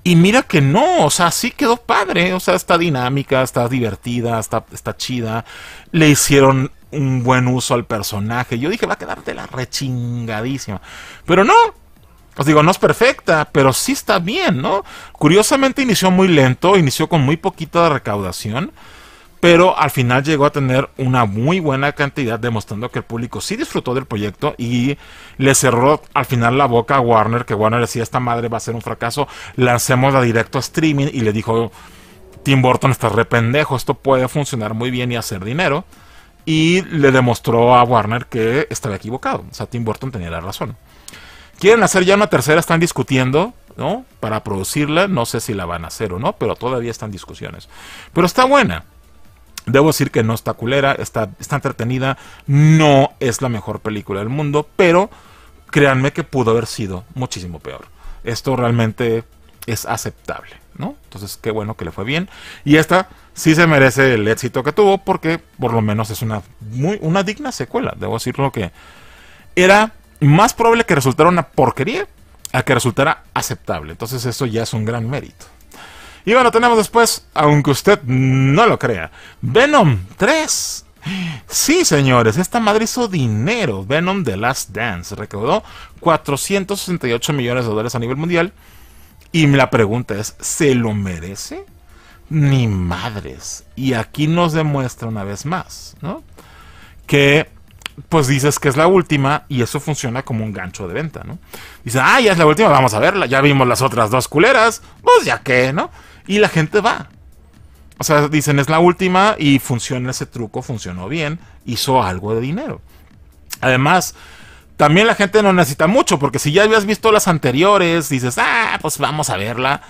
Y mira que no, o sea, sí quedó padre, o sea, está dinámica, está divertida, está, chida. Le hicieron un buen uso al personaje. Yo dije, va a quedarte la rechingadísima. Pero no. Os digo, no es perfecta, pero sí está bien, ¿no? Curiosamente inició muy lento, inició con muy poquita de recaudación pero al final llegó a tener una muy buena cantidad, demostrando que el público sí disfrutó del proyecto y le cerró al final la boca a Warner, que Warner decía, esta madre va a ser un fracaso, lancemos la directo a streaming y le dijo, Tim Burton está re pendejo, esto puede funcionar muy bien y hacer dinero. Y le demostró a Warner que estaba equivocado, o sea, Tim Burton tenía la razón. Quieren hacer ya una tercera, están discutiendo, ¿no? Para producirla, no sé si la van a hacer o no, pero todavía están discusiones. Pero está buena. Debo decir que no está culera, está, está entretenida, no es la mejor película del mundo, pero créanme que pudo haber sido muchísimo peor. Esto realmente es aceptable, ¿no? Entonces, qué bueno que le fue bien. Y esta sí se merece el éxito que tuvo porque por lo menos es una, muy, una digna secuela, debo decirlo que era más probable que resultara una porquería a que resultara aceptable. Entonces, eso ya es un gran mérito. Y bueno, tenemos después, aunque usted no lo crea, Venom 3. Sí, señores, esta madre hizo dinero. Venom The Last Dance recaudó 468 millones de dólares a nivel mundial. Y la pregunta es, ¿se lo merece? Ni madres. Y aquí nos demuestra una vez más, ¿no? Que pues dices que es la última y eso funciona como un gancho de venta, ¿no? Dice, ah, ya es la última, vamos a verla, ya vimos las otras dos culeras, pues ya qué, ¿no? y la gente va. O sea, dicen es la última y funciona ese truco, funcionó bien, hizo algo de dinero. Además, también la gente no necesita mucho, porque si ya habías visto las anteriores, dices, ah, pues vamos a verla.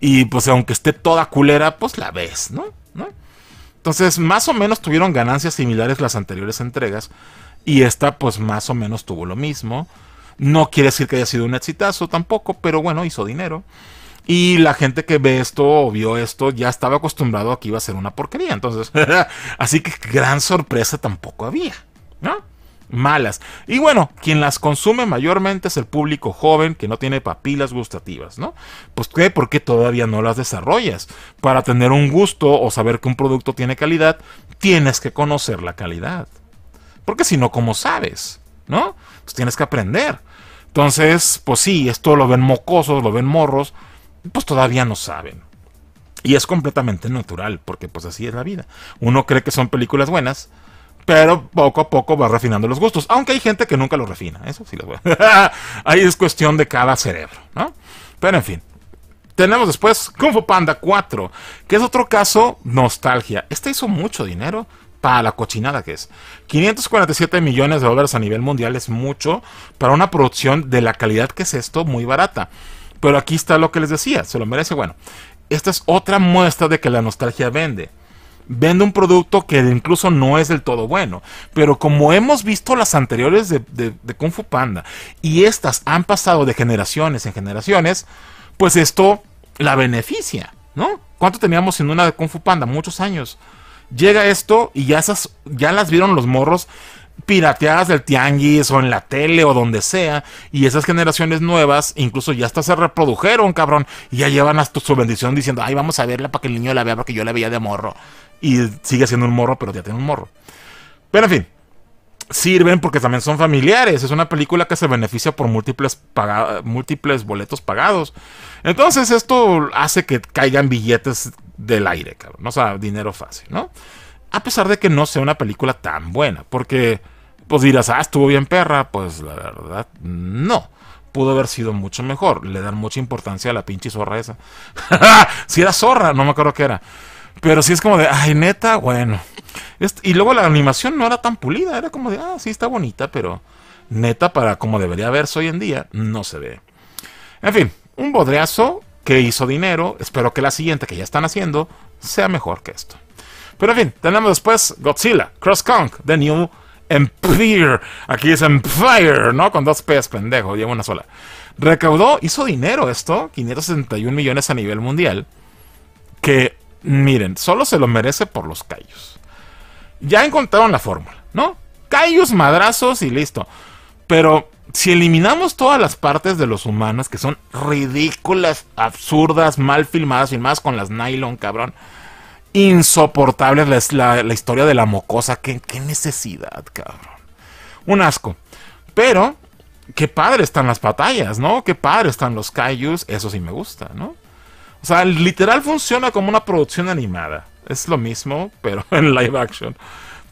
Y pues aunque esté toda culera, pues la ves, ¿no? ¿no? Entonces, más o menos tuvieron ganancias similares las anteriores entregas. Y esta, pues más o menos tuvo lo mismo. No quiere decir que haya sido un exitazo tampoco, pero bueno, hizo dinero. Y la gente que ve esto o vio esto ya estaba acostumbrado a que iba a ser una porquería. Entonces, [LAUGHS] así que gran sorpresa tampoco había, ¿no? Malas. Y bueno, quien las consume mayormente es el público joven que no tiene papilas gustativas, ¿no? Pues ¿qué? ¿Por qué todavía no las desarrollas? Para tener un gusto o saber que un producto tiene calidad, tienes que conocer la calidad. Porque si no, ¿cómo sabes? ¿No? Pues tienes que aprender. Entonces, pues sí, esto lo ven mocosos, lo ven morros pues todavía no saben. Y es completamente natural, porque pues así es la vida. Uno cree que son películas buenas, pero poco a poco va refinando los gustos. Aunque hay gente que nunca lo refina, eso sí les voy [LAUGHS] Ahí es cuestión de cada cerebro, ¿no? Pero en fin. Tenemos después Kung Panda 4, que es otro caso nostalgia. Este hizo mucho dinero para la cochinada que es. 547 millones de dólares a nivel mundial es mucho para una producción de la calidad que es esto muy barata. Pero aquí está lo que les decía, se lo merece. Bueno, esta es otra muestra de que la nostalgia vende. Vende un producto que incluso no es del todo bueno. Pero como hemos visto las anteriores de, de, Kung Fu Panda y estas han pasado de generaciones en generaciones, pues esto la beneficia, ¿no? ¿Cuánto teníamos en una de Kung Fu Panda? Muchos años. Llega esto y ya, esas, ya las vieron los morros pirateadas del tianguis o en la tele o donde sea. Y esas generaciones nuevas, incluso ya hasta se reprodujeron, cabrón. Y ya llevan hasta su bendición diciendo, ay, vamos a verla para que el niño la vea porque yo la veía de morro. Y sigue siendo un morro, pero ya tiene un morro. Pero en fin, sirven porque también son familiares. Es una película que se beneficia por múltiples, múltiples boletos pagados. Entonces esto hace que caigan billetes del aire, cabrón. O sea, dinero fácil, ¿no? A pesar de que no sea una película tan buena, porque pues dirás, ah, estuvo bien perra, pues la verdad, no. Pudo haber sido mucho mejor. Le dan mucha importancia a la pinche zorra esa. [LAUGHS] si era zorra, no me acuerdo qué era. Pero sí es como de, ay, neta, bueno. Y luego la animación no era tan pulida, era como de, ah, sí está bonita, pero neta, para como debería verse hoy en día, no se ve. En fin, un bodreazo que hizo dinero. Espero que la siguiente que ya están haciendo sea mejor que esto. Pero en fin, tenemos después Godzilla, Cross Kong, The New Empire. Aquí es Empire, ¿no? Con dos P's, pendejo, lleva una sola. Recaudó, hizo dinero esto, 561 millones a nivel mundial. Que, miren, solo se lo merece por los callos. Ya encontraron la fórmula, ¿no? Callos, madrazos y listo. Pero si eliminamos todas las partes de los humanos que son ridículas, absurdas, mal filmadas, más con las nylon, cabrón insoportable la, la, historia de la mocosa. ¿Qué, necesidad, cabrón. Un asco. Pero, qué padre están las batallas, ¿no? Qué padre están los kaijus. Eso sí me gusta, ¿no? O sea, literal funciona como una producción animada. Es lo mismo, pero [LAUGHS] en live action.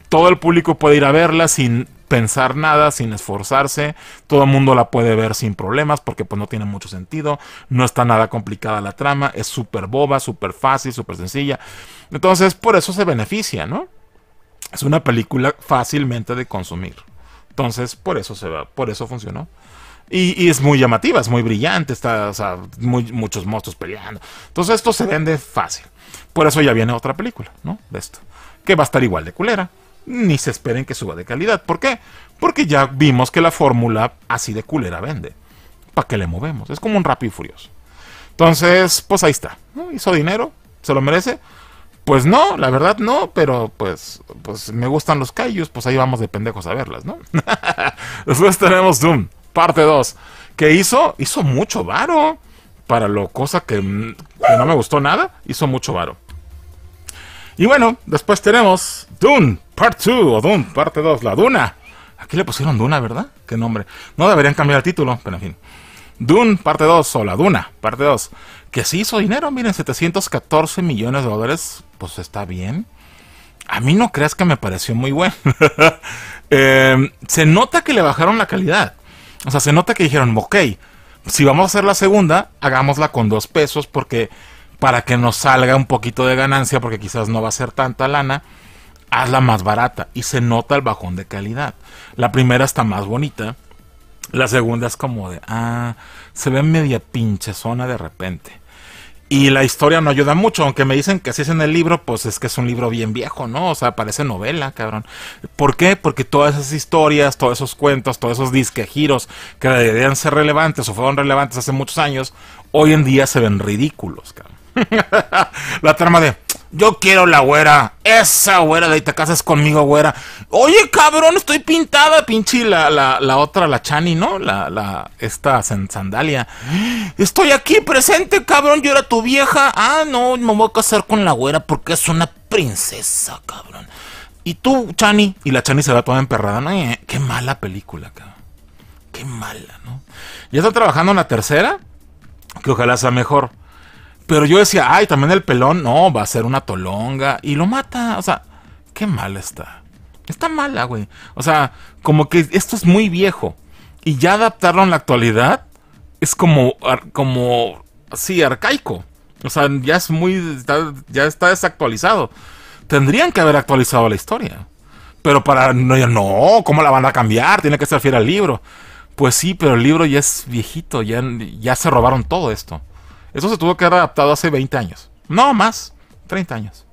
Todo el público puede ir a verla sin pensar nada, sin esforzarse. Todo el mundo la puede ver sin problemas porque pues no tiene mucho sentido. No está nada complicada la trama. Es súper boba, súper fácil, súper sencilla. Entonces por eso se beneficia, ¿no? Es una película fácilmente de consumir. Entonces por eso se va, por eso funcionó. Y, es muy llamativa, es muy brillante, está, o sea, muchos monstruos peleando. Entonces esto se vende fácil. Por eso ya viene otra película, ¿no? De esto. Que va a estar igual de culera ni se esperen que suba de calidad. ¿Por qué? Porque ya vimos que la fórmula así de culera vende. ¿Para qué le movemos? Es como un rápido furioso. Entonces, pues ahí está. Hizo dinero, se lo merece. Pues no, la verdad no, pero pues, pues me gustan los callos, pues ahí vamos de pendejos a verlas, ¿no? [LAUGHS] Después tenemos Doom, parte 2, ¿Qué hizo, hizo mucho varo para lo cosa que no me gustó nada, hizo mucho varo. Y bueno, después tenemos Dune Part 2 o Dune Parte 2, La Duna. Aquí le pusieron Duna, ¿verdad? Qué nombre. No deberían cambiar el título, pero en fin. Dune Parte 2 o La Duna Parte 2. Que sí hizo dinero, miren, 714 millones de dólares. Pues está bien. A mí no creas que me pareció muy bueno. [LAUGHS] Em, se nota que le bajaron la calidad. O sea, se nota que dijeron, ok, si vamos a hacer la segunda, hagámosla con dos pesos porque para que nos salga un poquito de ganancia, porque quizás no va a ser tanta lana, hazla más barata y se nota el bajón de calidad. La primera está más bonita, la segunda es como de, ah, se ve media pinche zona de repente. Y la historia no ayuda mucho, aunque me dicen que así es en el libro, pues es que es un libro bien viejo, ¿no? O sea, parece novela, cabrón. ¿Por qué? Porque todas esas historias, todos esos cuentos, todos esos disque giros que deberían ser relevantes o fueron relevantes hace muchos años, hoy en día se ven ridículos, cabrón. [LAUGHS] la trama de, yo quiero la güera, esa güera de ahí te casas conmigo, güera. Oye, cabrón, estoy pintada, pinche la, otra, la Chani, ¿no? La, la, esta sandalia. Estoy aquí presente, cabrón, yo era tu vieja. Ah, no, me voy a casar con la güera porque es una princesa, cabrón. Y tú, Chani, y la Chani se va toda emperrada. ¿no? Eh, qué mala película, cabrón. Qué mala, ¿no? Ya está trabajando en la tercera, que ojalá sea mejor. Pero yo decía, ay, también el pelón, no, va a ser una tolonga. Y lo mata, o sea, qué mal está. Está mala, güey. O sea, como que esto es muy viejo. Y ya adaptarlo en la actualidad es como, como, sí, arcaico. O sea, ya es muy, ya está desactualizado. Tendrían que haber actualizado la historia. Pero para, no, no, ¿cómo la van a cambiar? Tiene que ser fiel al libro. Pues sí, pero el libro ya es viejito, ya, ya se robaron todo esto. Eso se tuvo que haber adaptado hace 20 años. No, más. 30 años.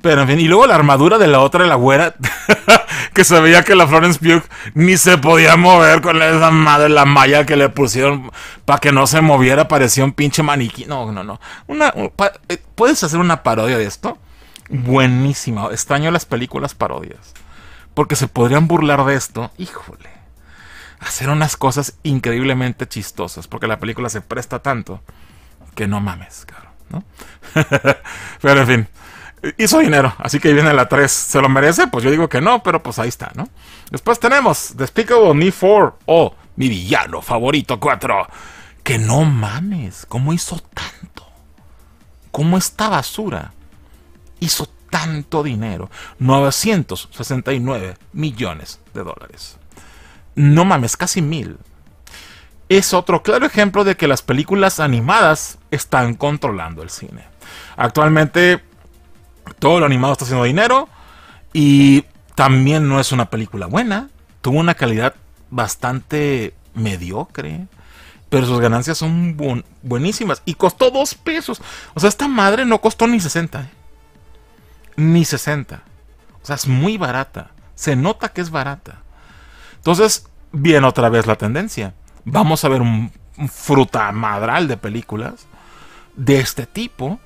Pero en fin, y luego la armadura de la otra, de la güera, [LAUGHS] que sabía que la Florence Pugh ni se podía mover con esa madre, la malla que le pusieron para que no se moviera, parecía un pinche maniquí. No, no, no. Una, eh, ¿Puedes hacer una parodia de esto? Buenísima. Extraño las películas parodias. Porque se podrían burlar de esto. Híjole. Hacer unas cosas increíblemente chistosas, porque la película se presta tanto que no mames, claro ¿no? [LAUGHS] pero en fin, hizo dinero, así que viene la 3. ¿Se lo merece? Pues yo digo que no, pero pues ahí está, ¿no? Después tenemos Despicable Me 4 o mi villano favorito 4. Que no mames, ¿cómo hizo tanto? ¿Cómo esta basura hizo tanto dinero? 969 millones de dólares. No mames, casi mil es otro claro ejemplo de que las películas animadas están controlando el cine. Actualmente todo lo animado está haciendo dinero y también no es una película buena. Tuvo una calidad bastante mediocre, pero sus ganancias son buenísimas y costó dos pesos. O sea, esta madre no costó ni 60. ¿eh? Ni 60. O sea, es muy barata. Se nota que es barata. Entonces, viene otra vez la tendencia vamos a ver un, fruta madral de películas de este tipo,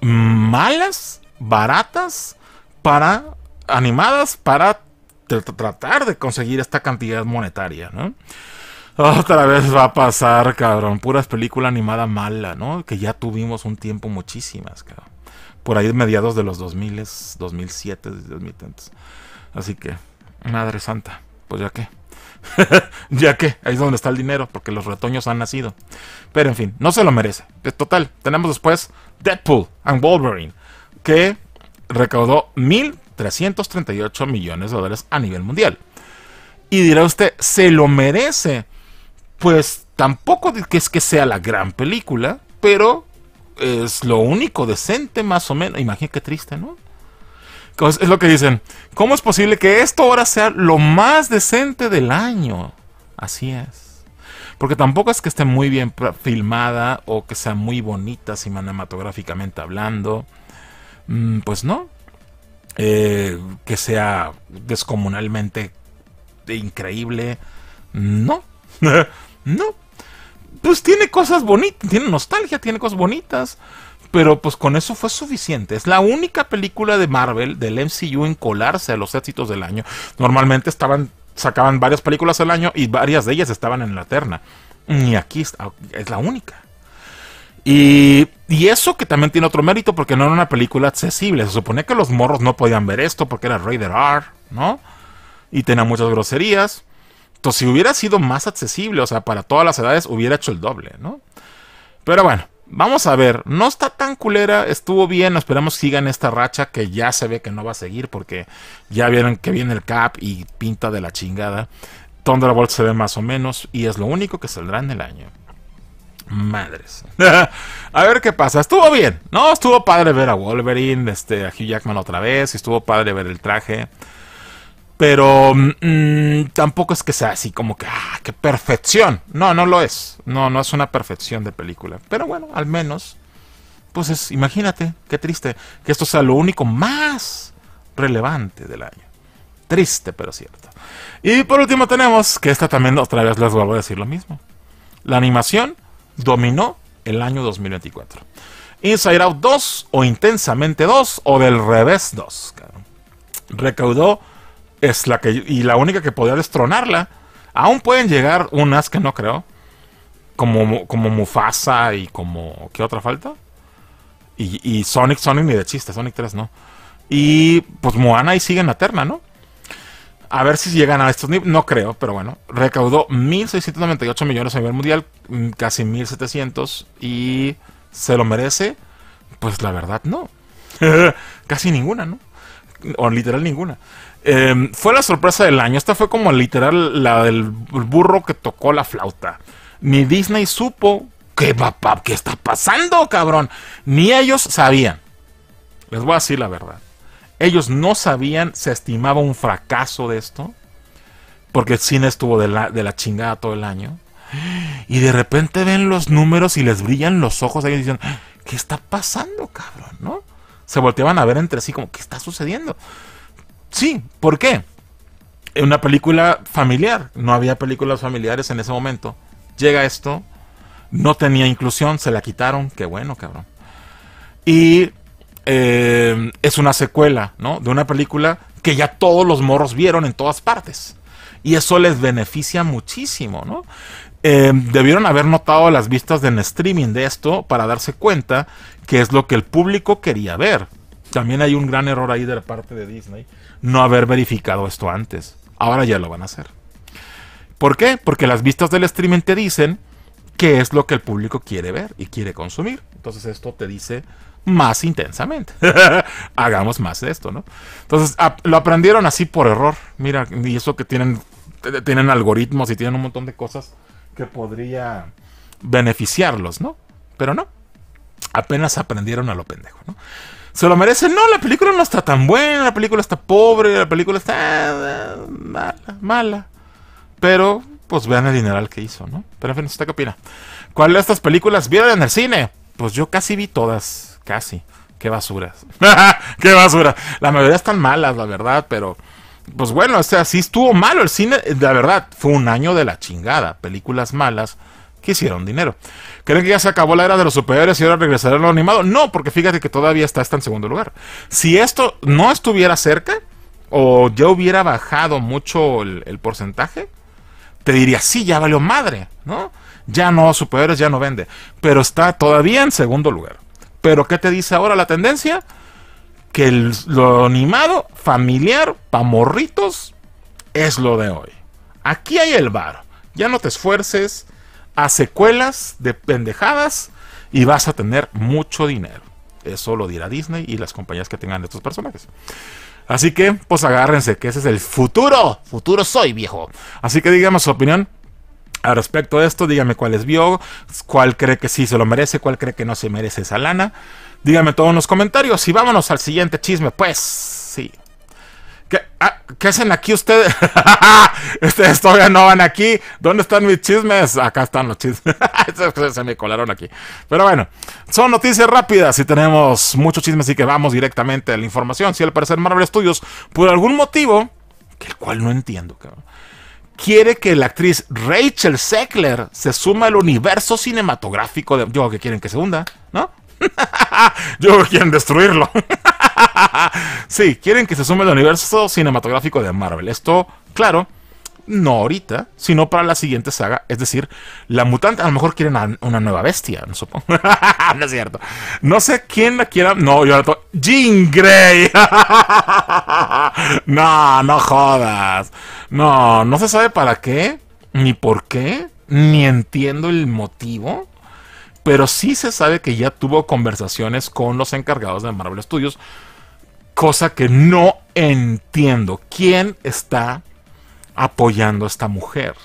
malas, baratas, para animadas para tratar de conseguir esta cantidad monetaria, ¿no? Otra vez va a pasar, cabrón. Puras películas animadas mala, ¿no? Que ya tuvimos un tiempo muchísimas, cabrón. Por ahí mediados de los 2000, 2007, 2000. Así que, madre santa, pues ya que. [LAUGHS] ya que ahí es donde está el dinero, porque los retoños han nacido. Pero en fin, no se lo merece. Eh, total, tenemos después Deadpool and Wolverine, que recaudó 1.338 millones de dólares a nivel mundial. Y dirá usted, ¿se lo merece? Pues tampoco que es que sea la gran película, pero es lo único decente más o menos. Imagínate triste, ¿no? es lo que dicen. ¿Cómo es posible que esto ahora sea lo más decente del año? Así es. Porque tampoco es que esté muy bien filmada o que sea muy bonita cinematográficamente hablando. Mm, pues no. Eh, que sea descomunalmente increíble. No. [LAUGHS] no. Pues tiene cosas bonitas, tiene nostalgia, tiene cosas bonitas pero pues con eso fue suficiente. Es la única película de Marvel, del MCU, en colarse a los éxitos del año. Normalmente estaban, sacaban varias películas al año y varias de ellas estaban en la terna. Y aquí es la única. Y, y, eso que también tiene otro mérito porque no era una película accesible. Se supone que los morros no podían ver esto porque era Raider R, ¿no? Y tenía muchas groserías. Entonces, si hubiera sido más accesible, o sea, para todas las edades, hubiera hecho el doble, ¿no? Pero bueno, Vamos a ver, no está tan culera, estuvo bien, esperamos sigan esta racha que ya se ve que no va a seguir porque ya vieron que viene el cap y pinta de la chingada. Thunderbolt se ve más o menos y es lo único que saldrá en el año. Madres. [LAUGHS] a ver qué pasa. Estuvo bien, ¿no? Estuvo padre ver a Wolverine, este, a Hugh Jackman otra vez, estuvo padre ver el traje. Pero mm, tampoco es que sea así como que, ah, qué perfección. No, no lo es. No, no es una perfección de película. Pero bueno, al menos, pues es, imagínate, qué triste, que esto sea lo único más relevante del año. Triste, pero cierto. Y por último tenemos, que esta también otra vez les vuelvo a decir lo mismo. La animación dominó el año 2024. Inside Out 2 o Intensamente 2 o Del Revés 2. Recaudó es la que y la única que podía destronarla. Aún pueden llegar unas que no creo, como, como Mufasa y como qué otra falta. Y, Sonic, Sonic ni de chiste, Sonic 3 no. Y pues Moana y siguen en la terna, ¿no? A ver si llegan a estos niveles. No creo, pero bueno. Recaudó 1.698 millones a nivel mundial, mm, casi 1.700. Y se lo merece. Pues la verdad, no. [LAUGHS] casi ninguna, ¿no? O literal ninguna. Em, fue la sorpresa del año. Esta fue como literal la del burro que tocó la flauta. Ni Disney supo qué, está pasando, cabrón. Ni ellos sabían. Les voy a decir la verdad. Ellos no sabían, se estimaba un fracaso de esto. Porque el cine estuvo de la, chingada todo el año. Y de repente ven los números y les brillan los ojos. Ahí dicen, ah, ¿qué está pasando, cabrón? ¿No? Se volteaban a ver entre sí como, ¿qué está sucediendo? Sí, ¿por qué? Una película familiar, no había películas familiares en ese momento. Llega esto, no tenía inclusión, se la quitaron, qué bueno, cabrón. Y eh, es una secuela, ¿no? De una película que ya todos los morros vieron en todas partes. Y eso les beneficia muchísimo, ¿no? Eh, debieron haber notado las vistas en streaming de esto para darse cuenta que es lo que el público quería ver. También hay un gran error ahí de la parte de Disney, no haber verificado esto antes. Ahora ya lo van a hacer. ¿Por qué? Porque las vistas del streaming te dicen qué es lo que el público quiere ver y quiere consumir. Entonces esto te dice más intensamente. [LAUGHS] Hagamos más de esto, ¿no? Entonces lo aprendieron así por error. Mira, y eso que tienen, tienen algoritmos y tienen un montón de cosas que podría beneficiarlos, ¿no? Pero no. Apenas aprendieron a lo pendejo, ¿no? se lo merece. No, la película no está tan buena, la película está pobre, la película está eh, mala, mala. Pero, pues vean el dineral que hizo, ¿no? Pero en fin, ¿usted qué opina? ¿Cuál de estas películas vieron en el cine? Pues yo casi vi todas, casi. Qué basuras. [LAUGHS] qué basura. La mayoría están malas, la verdad, pero pues bueno, o sea, sí estuvo malo el cine, la verdad, fue un año de la chingada, películas malas hicieron dinero. ¿Creen que ya se acabó la era de los superiores y ahora regresarán los animados? No, porque fíjate que todavía está en segundo lugar. Si esto no estuviera cerca, o ya hubiera bajado mucho el, porcentaje, te diría, sí, ya valió madre, ¿no? Ya no, superiores ya no vende. Pero está todavía en segundo lugar. Pero ¿qué te dice ahora la tendencia? Que el, lo animado, familiar, pamorritos, es lo de hoy. Aquí hay el bar. Ya no te esfuerces, a secuelas de pendejadas y vas a tener mucho dinero. Eso lo dirá Disney y las compañías que tengan estos personajes. Así que, pues agárrense, que ese es el futuro. Futuro soy, viejo. Así que digamos, su opinión al respecto de esto. dígame cuál es vio, cuál cree que sí se lo merece, cuál cree que no se merece esa lana. Dígame todos en los comentarios y vámonos al siguiente chisme, pues. Sí. Ah, ¿Qué hacen aquí ustedes? [LAUGHS] ustedes todavía no van aquí. ¿Dónde están mis chismes? Acá están los chismes. [LAUGHS] Se me colaron aquí. Pero bueno, son noticias rápidas y tenemos muchos chismes, así que vamos directamente a la información. Si al parecer Marvel Studios, por algún motivo, el cual no entiendo, cabrón, quiere que la actriz Rachel Seckler se suma al universo cinematográfico de. Yo que quieren que se hunda, ¿no? [LAUGHS] Yo quieren destruirlo. [LAUGHS] sí, quieren que se sume al universo cinematográfico de Marvel. Esto, claro, no ahorita, sino para la siguiente saga. Es decir, la mutante. A lo mejor quieren una nueva bestia, no supongo. [LAUGHS] no es cierto. No sé quién la quiera. No, yo ahora. ¡Jean Grey! [LAUGHS] no, no jodas. No, no se sabe para qué, ni por qué, ni entiendo el motivo. Pero sí se sabe que ya tuvo conversaciones con los encargados de Marvel Studios cosa que no entiendo. ¿Quién está apoyando a esta mujer?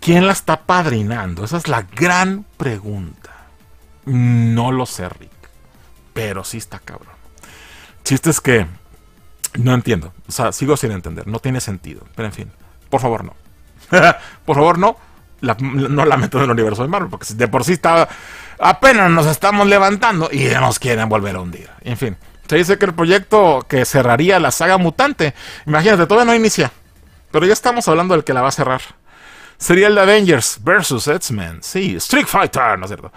¿Quién la está padrinando? Esa es la gran pregunta. No lo sé, Rick. Pero sí está cabrón. chiste es que no entiendo. O sea, sigo sin entender. No tiene sentido. Pero en fin, por favor no. [LAUGHS] por favor no. no la meto en el universo de Marvel. Porque de por sí está, apenas nos estamos levantando y nos quieren volver a hundir. En fin, se dice que el proyecto que cerraría la saga mutante, imagínate, todavía no inicia, pero ya estamos hablando del que la va a cerrar. Sería el de Avengers versus X-Men. Sí, Street Fighter, ¿no es cierto?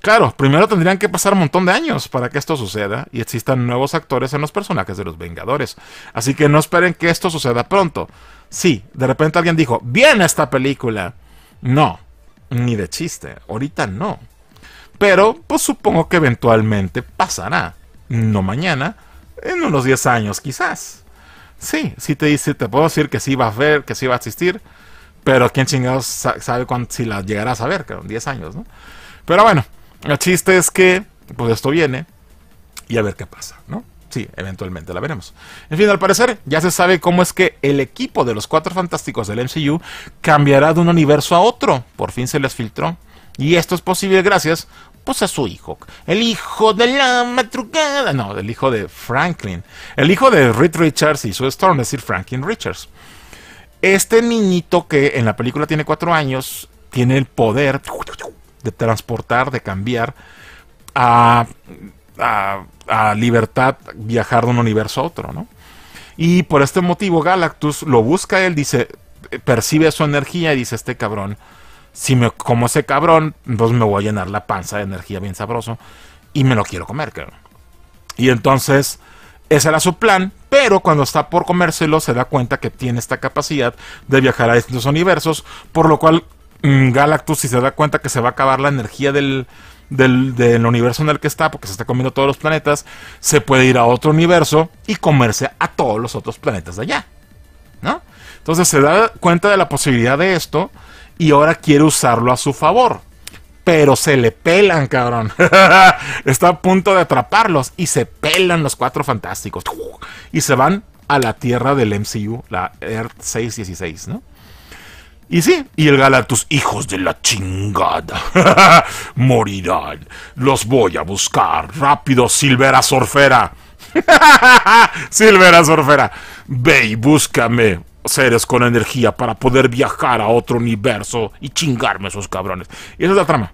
Claro, primero tendrían que pasar un montón de años para que esto suceda y existan nuevos actores en los personajes de los Vengadores. Así que no esperen que esto suceda pronto. Sí, de repente alguien dijo, bien esta película. No, ni de chiste, ahorita no. Pero pues supongo que eventualmente pasará no mañana, en unos 10 años quizás. Sí, sí te dice, te puedo decir que sí va a ver, que sí va a asistir, pero quién chingados sabe cuándo, si la llegarás a ver, que en 10 años, ¿no? Pero bueno, el chiste es que, pues esto viene y a ver qué pasa, ¿no? Sí, eventualmente la veremos. En fin, al parecer ya se sabe cómo es que el equipo de los cuatro fantásticos del MCU cambiará de un universo a otro. Por fin se les filtró. Y esto es posible gracias pues a su hijo. El hijo de la madrugada. No, el hijo de Franklin. El hijo de Reed Richards y su Storm, es decir, Franklin Richards. Este niñito que en la película tiene cuatro años, tiene el poder de transportar, de cambiar a, a, a libertad, viajar de un universo a otro, ¿no? Y por este motivo Galactus lo busca él, dice, percibe su energía y dice, este cabrón, si me como ese cabrón, entonces pues me voy a llenar la panza de energía bien sabroso y me lo quiero comer, cabrón. Y entonces, ese era su plan, pero cuando está por comérselo se da cuenta que tiene esta capacidad de viajar a distintos universos, por lo cual mm, Galactus si se da cuenta que se va a acabar la energía del, del, del, universo en el que está, porque se está comiendo todos los planetas, se puede ir a otro universo y comerse a todos los otros planetas de allá. ¿No? Entonces se da cuenta de la posibilidad de esto y ahora quiere usarlo a su favor. Pero se le pelan, cabrón. [LAUGHS] Está a punto de atraparlos y se pelan los cuatro fantásticos. Y se van a la tierra del MCU, la Earth 616, ¿no? Y sí, y el tus hijos de la chingada, [LAUGHS] morirán. Los voy a buscar. Rápido, Silvera Sorfera. [LAUGHS] Silvera Sorfera, ve y búscame seres con energía para poder viajar a otro universo y chingarme esos cabrones. Y esa es la trama.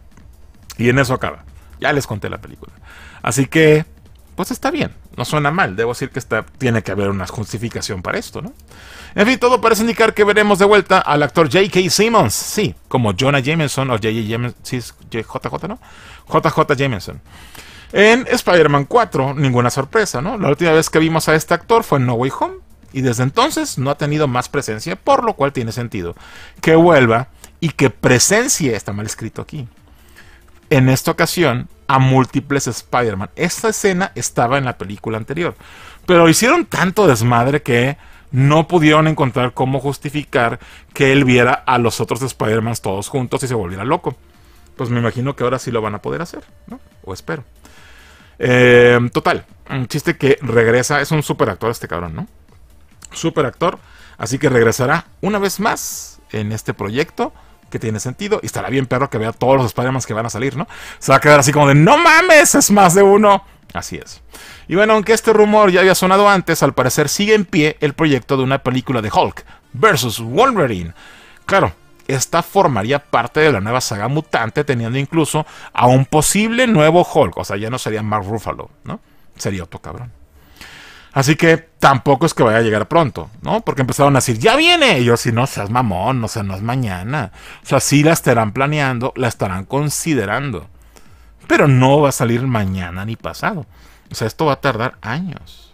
Y en eso acaba. Ya les conté la película. Así que, pues está bien. No suena mal. Debo decir que está, tiene que haber una justificación para esto, ¿no? En fin, todo parece indicar que veremos de vuelta al actor J.K. Simmons. Sí, como Jonah Jameson o J.J. Jameson. Sí, JJ, ¿no? JJ Jameson. En Spider-Man 4, ninguna sorpresa, ¿no? La última vez que vimos a este actor fue en No Way Home y desde entonces no ha tenido más presencia, por lo cual tiene sentido que vuelva y que presencie, está mal escrito aquí, en esta ocasión a múltiples Spider-Man. Esta escena estaba en la película anterior, pero hicieron tanto desmadre que no pudieron encontrar cómo justificar que él viera a los otros Spider-Man todos juntos y se volviera loco. Pues me imagino que ahora sí lo van a poder hacer, ¿no? O espero. Eh, total, un chiste que regresa, es un super actor este cabrón, ¿no? super actor, así que regresará una vez más en este proyecto que tiene sentido y estará bien perro que vea todos los spider que van a salir, ¿no? Se va a quedar así como de no mames, es más de uno. Así es. Y bueno, aunque este rumor ya había sonado antes, al parecer sigue en pie el proyecto de una película de Hulk versus Wolverine. Claro, esta formaría parte de la nueva saga mutante, teniendo incluso a un posible nuevo Hulk. O sea, ya no sería Mark Ruffalo, ¿no? Sería otro cabrón. Así que tampoco es que vaya a llegar pronto, ¿no? Porque empezaron a decir, ya viene. Y yo, si no seas mamón, no sea, no es mañana. O sea, sí la estarán planeando, la estarán considerando. Pero no va a salir mañana ni pasado. O sea, esto va a tardar años.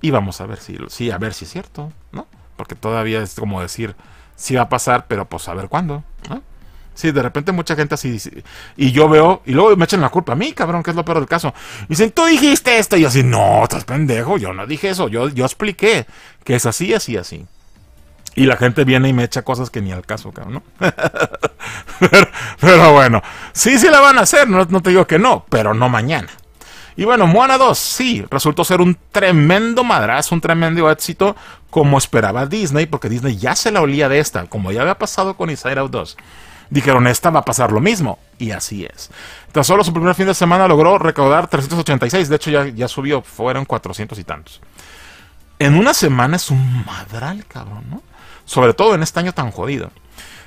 Y vamos a ver si, sí, a ver si es cierto, ¿no? Porque todavía es como decir, sí va a pasar, pero pues a ver cuándo, ¿no? Sí, de repente mucha gente así dice, y yo veo, y luego me echan la culpa a mí, cabrón, que es lo peor del caso. Dicen, tú dijiste esto, y yo así, no, estás pendejo, yo no dije eso, yo, yo expliqué que es así, así, así. Y la gente viene y me echa cosas que ni al caso, cabrón, ¿no? [LAUGHS] pero, bueno, sí, sí la van a hacer, no, no te digo que no, pero no mañana. Y bueno, Moana 2, sí, resultó ser un tremendo madrazo, un tremendo éxito, como esperaba Disney, porque Disney ya se la olía de esta, como ya había pasado con Inside Out 2 dijeron, esta va a pasar lo mismo. Y así es. Tan solo su primer fin de semana logró recaudar 386. De hecho, ya, ya subió, fueron 400 y tantos. En una semana es un madral, cabrón, ¿no? Sobre todo en este año tan jodido.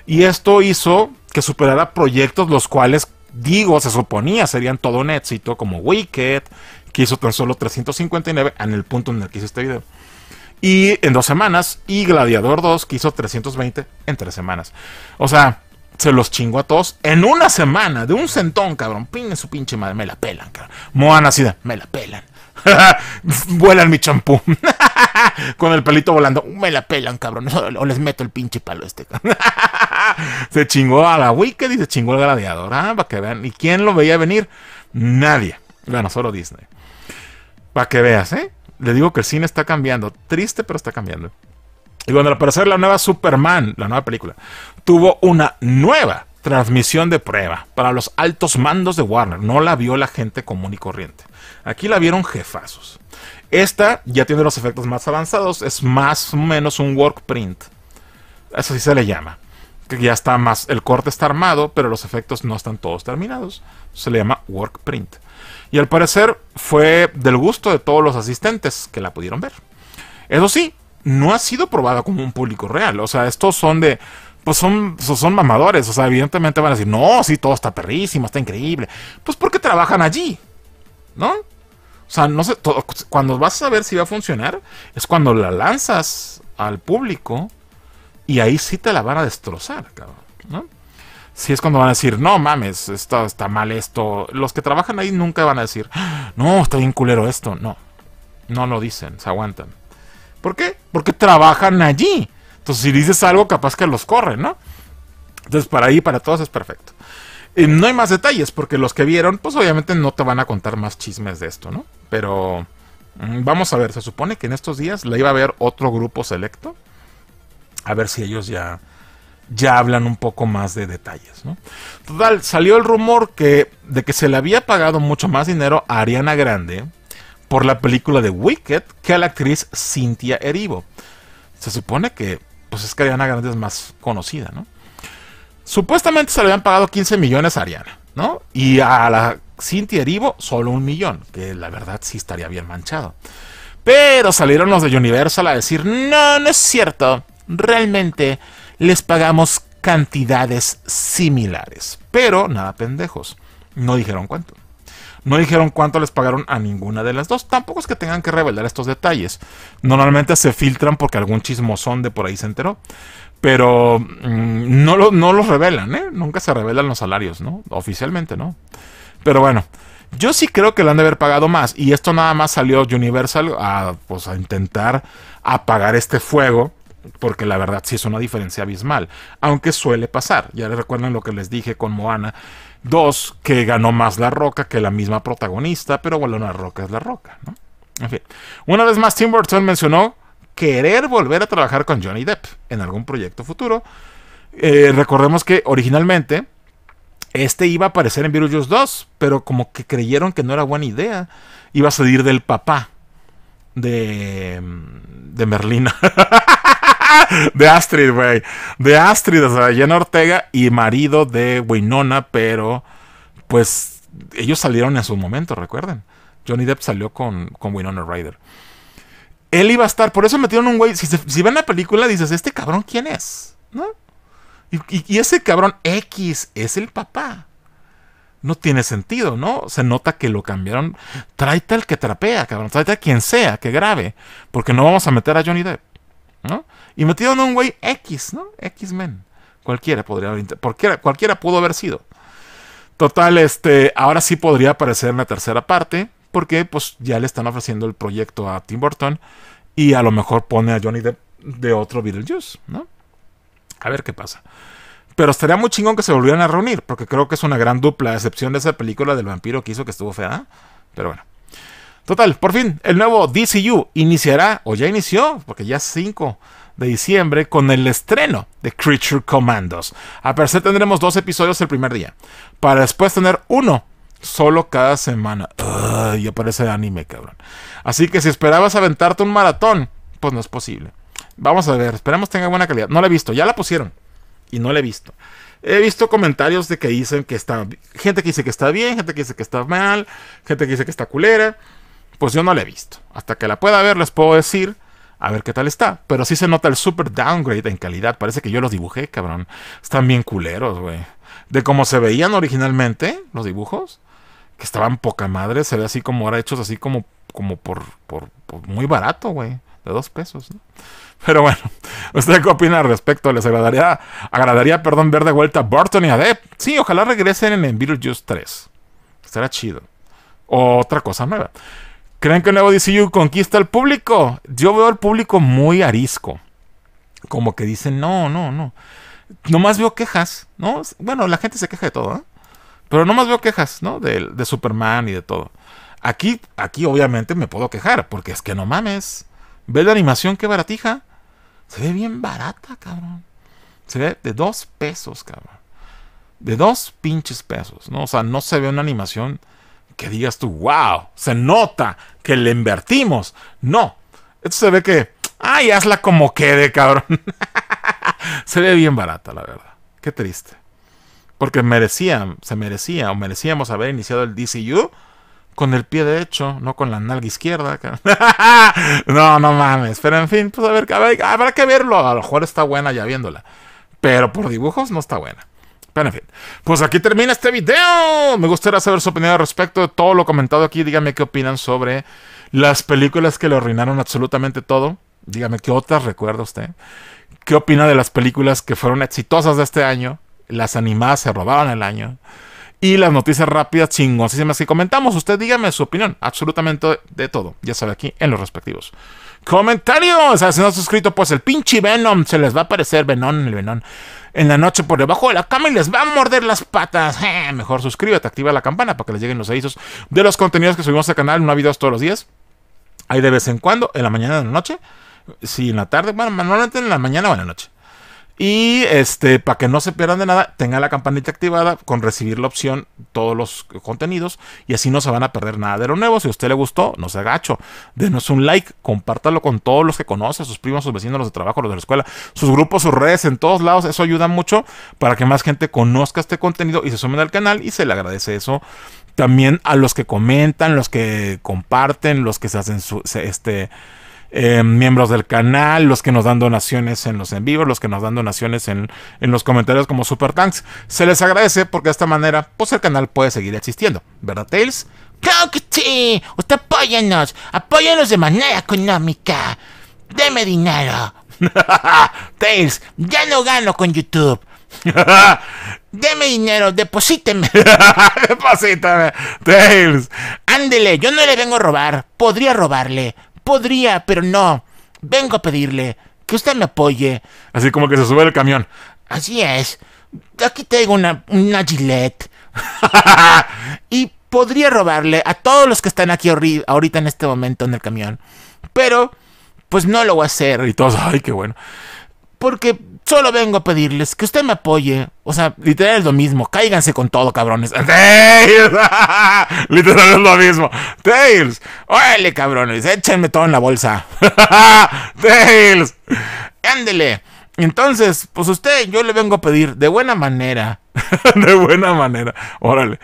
Y esto hizo que superara proyectos los cuales, digo, se suponía serían todo un éxito, como Wicked, que hizo tan solo 359 en el punto en el que hice este video. Y en dos semanas, y Gladiador 2, que hizo 320 en tres semanas. O sea, se los chingó a todos en una semana, de un centón, cabrón. en su pinche madre, me la pelan, cabrón. Moana así de, me la pelan. [LAUGHS] Vuelan mi champú. [LAUGHS] Con el pelito volando. Me la pelan, cabrón. O les meto el pinche palo este. [LAUGHS] se chingó a la Wicked y se chingó al gladiador. Ah, para que vean. ¿Y quién lo veía venir? Nadie. Bueno, solo Disney. Para que veas, ¿eh? Le digo que el cine está cambiando. Triste, pero está cambiando. Y cuando parecer la nueva Superman, la nueva película, tuvo una nueva transmisión de prueba para los altos mandos de Warner. No la vio la gente común y corriente. Aquí la vieron jefazos. Esta ya tiene los efectos más avanzados. Es más o menos un work print. Eso sí se le llama. Que ya está más. El corte está armado, pero los efectos no están todos terminados. Se le llama work print. Y al parecer fue del gusto de todos los asistentes que la pudieron ver. Eso sí, no ha sido probada como un público real. O sea, estos son de. Pues son, son mamadores. O sea, evidentemente van a decir, no, sí, todo está perrísimo, está increíble. Pues porque trabajan allí. ¿No? O sea, no sé. cuando vas a ver si va a funcionar, es cuando la lanzas al público y ahí sí te la van a destrozar, cabrón. ¿no? Si es cuando van a decir, no mames, esto está mal esto. Los que trabajan ahí nunca van a decir, ah, no, está bien culero esto. No, no lo dicen, se aguantan. ¿Por qué? Porque trabajan allí. Entonces, si dices algo, capaz que los corren, ¿no? Entonces, para ahí, para todos es perfecto. no hay más detalles, porque los que vieron, pues obviamente no te van a contar más chismes de esto, ¿no? Pero mm, vamos a ver, se supone que en estos días la iba a ver otro grupo selecto. A ver si ellos ya, ya hablan un poco más de detalles, ¿no? Total, salió el rumor que, de que se le había pagado mucho más dinero a Ariana Grande por la película de Wicked que a la actriz Cynthia Erivo. Se supone que pues es que Ariana Grande es más conocida, ¿no? Supuestamente se le habían pagado 15 millones a Ariana, ¿no? Y a la Cynthia Erivo solo un millón, que la verdad sí estaría bien manchado. Pero salieron los de Universal a decir, no, no es cierto, realmente les pagamos cantidades similares, pero nada pendejos, no dijeron cuánto. No dijeron cuánto les pagaron a ninguna de las dos. Tampoco es que tengan que revelar estos detalles. Normalmente se filtran porque algún chismosón de por ahí se enteró. Pero mm, no, los revelan, ¿eh? Nunca se revelan los salarios, ¿no? Oficialmente, ¿no? Pero bueno, yo sí creo que le han de haber pagado más. Y esto nada más salió Universal a, pues, a intentar apagar este fuego. Porque la verdad sí es una diferencia abismal. Aunque suele pasar. Ya recuerdan lo que les dije con Moana Dos, que ganó más La Roca que la misma protagonista, pero bueno, La Roca es La Roca, ¿no? En fin. Una vez más, Tim Burton mencionó querer volver a trabajar con Johnny Depp en algún proyecto futuro. Eh, recordemos que originalmente este iba a aparecer en Virus 2, pero como que creyeron que no era buena idea, iba a salir del papá de, mm, de Merlina. [LAUGHS] [LAUGHS] de Astrid, güey. De Astrid, o sea, Jenna Ortega y marido de Winona, pero pues ellos salieron en su momento, recuerden. Johnny Depp salió con, Winona Ryder. Él iba a estar, por eso metieron un güey. Si, ven la película, dices, ¿este cabrón quién es? ¿No? Y, ese cabrón X es el papá no tiene sentido, ¿no? Se nota que lo cambiaron. Tráete al que trapea, cabrón. Tráete a quien sea que grave Porque no vamos a meter a Johnny Depp. Y metido en un güey X, ¿no? X-Men. Cualquiera podría haber, pudo haber sido. Total, este, ahora sí podría aparecer en la tercera parte, porque pues ya le están ofreciendo el proyecto a Tim Burton y a lo mejor pone a Johnny de otro Beetlejuice, ¿no? A ver qué pasa. Pero estaría muy chingón que se volvieran a reunir, porque creo que es una gran dupla, a excepción de esa película del vampiro que hizo que estuvo fea. Pero bueno. Total, por fin, el nuevo DCU iniciará, o ya inició, porque ya es 5 de diciembre, con el estreno de Creature Commandos. A parecer tendremos dos episodios el primer día, para después tener uno solo cada semana. Ay, y aparece anime, cabrón. Así que si esperabas aventarte un maratón, pues no es posible. Vamos a ver, esperemos tenga buena calidad. No la he visto, ya la pusieron. Y no la he visto. He visto comentarios de que dicen que está. Gente que dice que está bien, gente que dice que está mal, gente que dice que está culera pues yo no la he visto. Hasta que la pueda ver les puedo decir a ver qué tal está. Pero sí se nota el super downgrade en calidad. Parece que yo los dibujé, cabrón. Están bien culeros, güey. De cómo se veían originalmente los dibujos, que estaban poca madre, se ve así como ahora hechos así como, como por, por, muy barato, güey. De dos pesos, ¿no? Pero bueno, [LAUGHS] ¿usted qué opina al respecto? ¿Les agradaría, agradaría perdón, ver de vuelta a Burton y a Depp? Sí, ojalá regresen en Beetlejuice 3. Estará chido. otra cosa nueva. ¿Creen que el nuevo DCU conquista al público? Yo veo al público muy arisco. Como que dicen, no, no, no. Nomás veo quejas, ¿no? Bueno, la gente se queja de todo, ¿eh? Pero nomás veo quejas, ¿no? De, Superman y de todo. Aquí, aquí obviamente me puedo quejar, porque es que no mames. ¿Ves la animación qué baratija? Se ve bien barata, cabrón. Se ve de dos pesos, cabrón. De dos pinches pesos, ¿no? O sea, no se ve una animación que digas tú, wow, se nota que le invertimos. No, esto se ve que, ay, hazla como quede, cabrón. [LAUGHS] se ve bien barata, la verdad. Qué triste. Porque merecían, se merecía o merecíamos haber iniciado el DCU con el pie derecho, no con la nalga izquierda. [LAUGHS] no, no mames. Pero en fin, pues a ver, a ver, habrá que verlo. A lo mejor está buena ya viéndola. Pero por dibujos no está buena pues aquí termina este video. Me gustaría saber su opinión al respecto de todo lo comentado aquí. Dígame qué opinan sobre las películas que le arruinaron absolutamente todo. Dígame qué otras recuerda usted. ¿Qué opina de las películas que fueron exitosas de este año? Las animadas se robaban el año. Y las noticias rápidas chingosísimas que comentamos. Usted dígame su opinión. Absolutamente de todo. Ya sabe aquí en los respectivos comentarios. Si no has suscrito, pues el pinche Venom se les va a aparecer. Venom, el Venom en la noche por debajo de la cama y les va a morder las patas. [LAUGHS] Eh, mejor suscríbete, activa la campana para que les lleguen los avisos de los contenidos que subimos al canal. No hay videos todos los días. Hay de vez en cuando, en la mañana, en la noche. Si en la tarde. Bueno, normalmente en la mañana o en la noche. Y este, para que no se pierdan de nada, tenga la campanita activada con recibir la opción todos los contenidos y así no se van a perder nada de lo nuevo. Si a usted le gustó, no se agacho. Denos un like, compártalo con todos los que conoce, sus primos, sus vecinos, los de trabajo, los de la escuela, sus grupos, sus redes, en todos lados. Eso ayuda mucho para que más gente conozca este contenido y se sumen al canal y se le agradece eso también a los que comentan, los que comparten, los que se hacen su, este eh, miembros del canal, los que nos dan donaciones en los en vivo, los que nos dan donaciones en, en los comentarios como Super Tanks. Se les agradece porque de esta manera, pues el canal puede seguir existiendo, ¿verdad, Tails? ¡Claro ¡Usted apóyanos! ¡Apóyanos de manera económica! ¡Deme dinero! [LAUGHS] Tails, ya no gano con YouTube. [LAUGHS] Deme dinero, deposíteme. [LAUGHS] deposítame. Tails. Ándele, yo no le vengo a robar. Podría robarle. Podría, pero no. Vengo a pedirle que usted me apoye. Así como que se sube el camión. Así es. Aquí tengo una, una gilet. [LAUGHS] y podría robarle a todos los que están aquí ahorita en este momento en el camión. Pero, pues no lo voy a hacer. Y todos, ay, qué bueno. Porque Solo vengo a pedirles que usted me apoye. O sea, literal es lo mismo. Cáiganse con todo, cabrones. [LAUGHS] ¡Tales! [LAUGHS] literal es lo mismo. ¡Tales! ¡Órale, cabrones! Échenme todo en la bolsa. [LAUGHS] ¡Tales! ¡Ándele! Entonces, pues usted, yo le vengo a pedir de buena manera. de buena manera. Órale.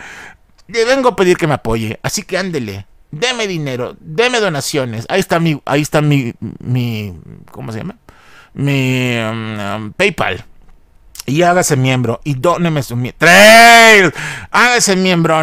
Le vengo a pedir que me apoye. Así que ándele. Deme dinero. Deme donaciones. Ahí está mi. Ahí está mi. mi ¿Cómo se llama? mi um, um, PayPal y hágase miembro y dóneme su miembro. ¡Trail! Hágase miembro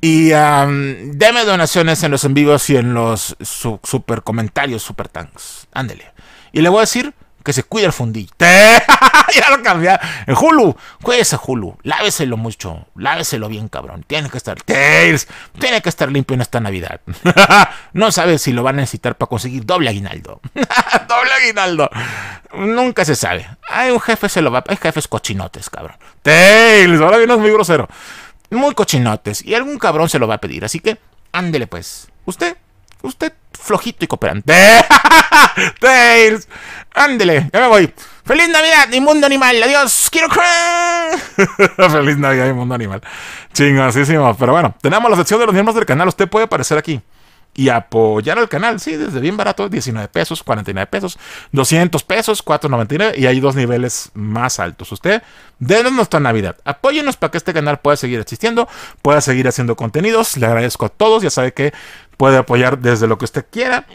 y um, deme donaciones en los en vivos y en los super comentarios, super tanks. Ándele. Y le voy a decir que se cuide el fundillo. [LAUGHS] ya lo cambié. El Hulu, cuídese Hulu, láveselo mucho, láveselo bien, cabrón. Tiene que estar Tails, tiene que estar limpio en esta Navidad. [LAUGHS] no sabes si lo van a necesitar para conseguir doble aguinaldo. [LAUGHS] doble aguinaldo. Nunca se sabe. Hay un jefe se lo va, hay jefes cochinotes, cabrón. Tails, ahora es muy grosero. Muy cochinotes y algún cabrón se lo va a pedir, así que ándele pues. ¿Usted usted flojito y cooperante. [LAUGHS] Tails, ándele, ya me voy. ¡Feliz Navidad inmundo mundo animal! ¡Adiós! ¡Quiero creer! [LAUGHS] ¡Feliz Navidad ni mundo animal! ¡Chingosísimo! Pero bueno, tenemos la sección de los miembros del canal. Usted puede aparecer aquí y apoyar al canal. Sí, desde bien barato, 19 pesos, 49 pesos, 200 pesos, 4.99 y hay dos niveles más altos. Usted, denos nuestra Navidad. Apóyenos para que este canal pueda seguir existiendo, pueda seguir haciendo contenidos. Le agradezco a todos. Ya sabe que puede apoyar desde lo que usted quiera.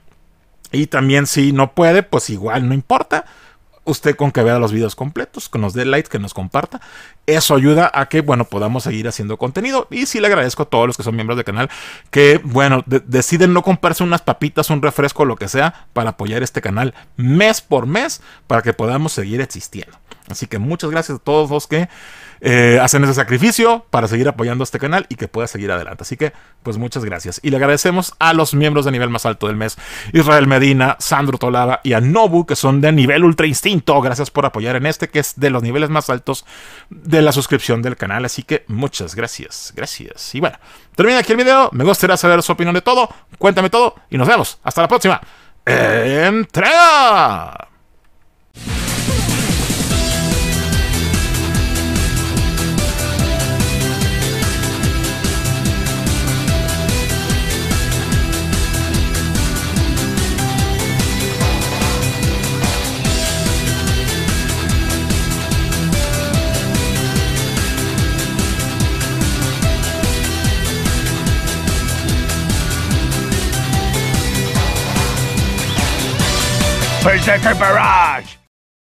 Y también si no puede, pues igual no importa usted con que vea los videos completos, Que nos dé like, que nos comparta. Eso ayuda a que, bueno, podamos seguir haciendo contenido. Y sí le agradezco a todos los que son miembros del canal que, bueno, deciden no comprarse unas papitas, un refresco, lo que sea, para apoyar este canal mes por mes, para que podamos seguir existiendo. Así que muchas gracias a todos los que eh, hacen ese sacrificio para seguir apoyando este canal y que pueda seguir adelante. Así que, pues muchas gracias. Y le agradecemos a los miembros de nivel más alto del mes, Israel Medina, Sandro Tolava y a Nobu, que son de nivel ultra instinto. Gracias por apoyar en este, que es de los niveles más altos de la suscripción del canal. Así que muchas gracias, gracias. Y bueno, termina aquí el video. Me gustaría saber su opinión de todo. Cuéntame todo y nos vemos. Hasta la próxima. Entrega. Berserker Barrage!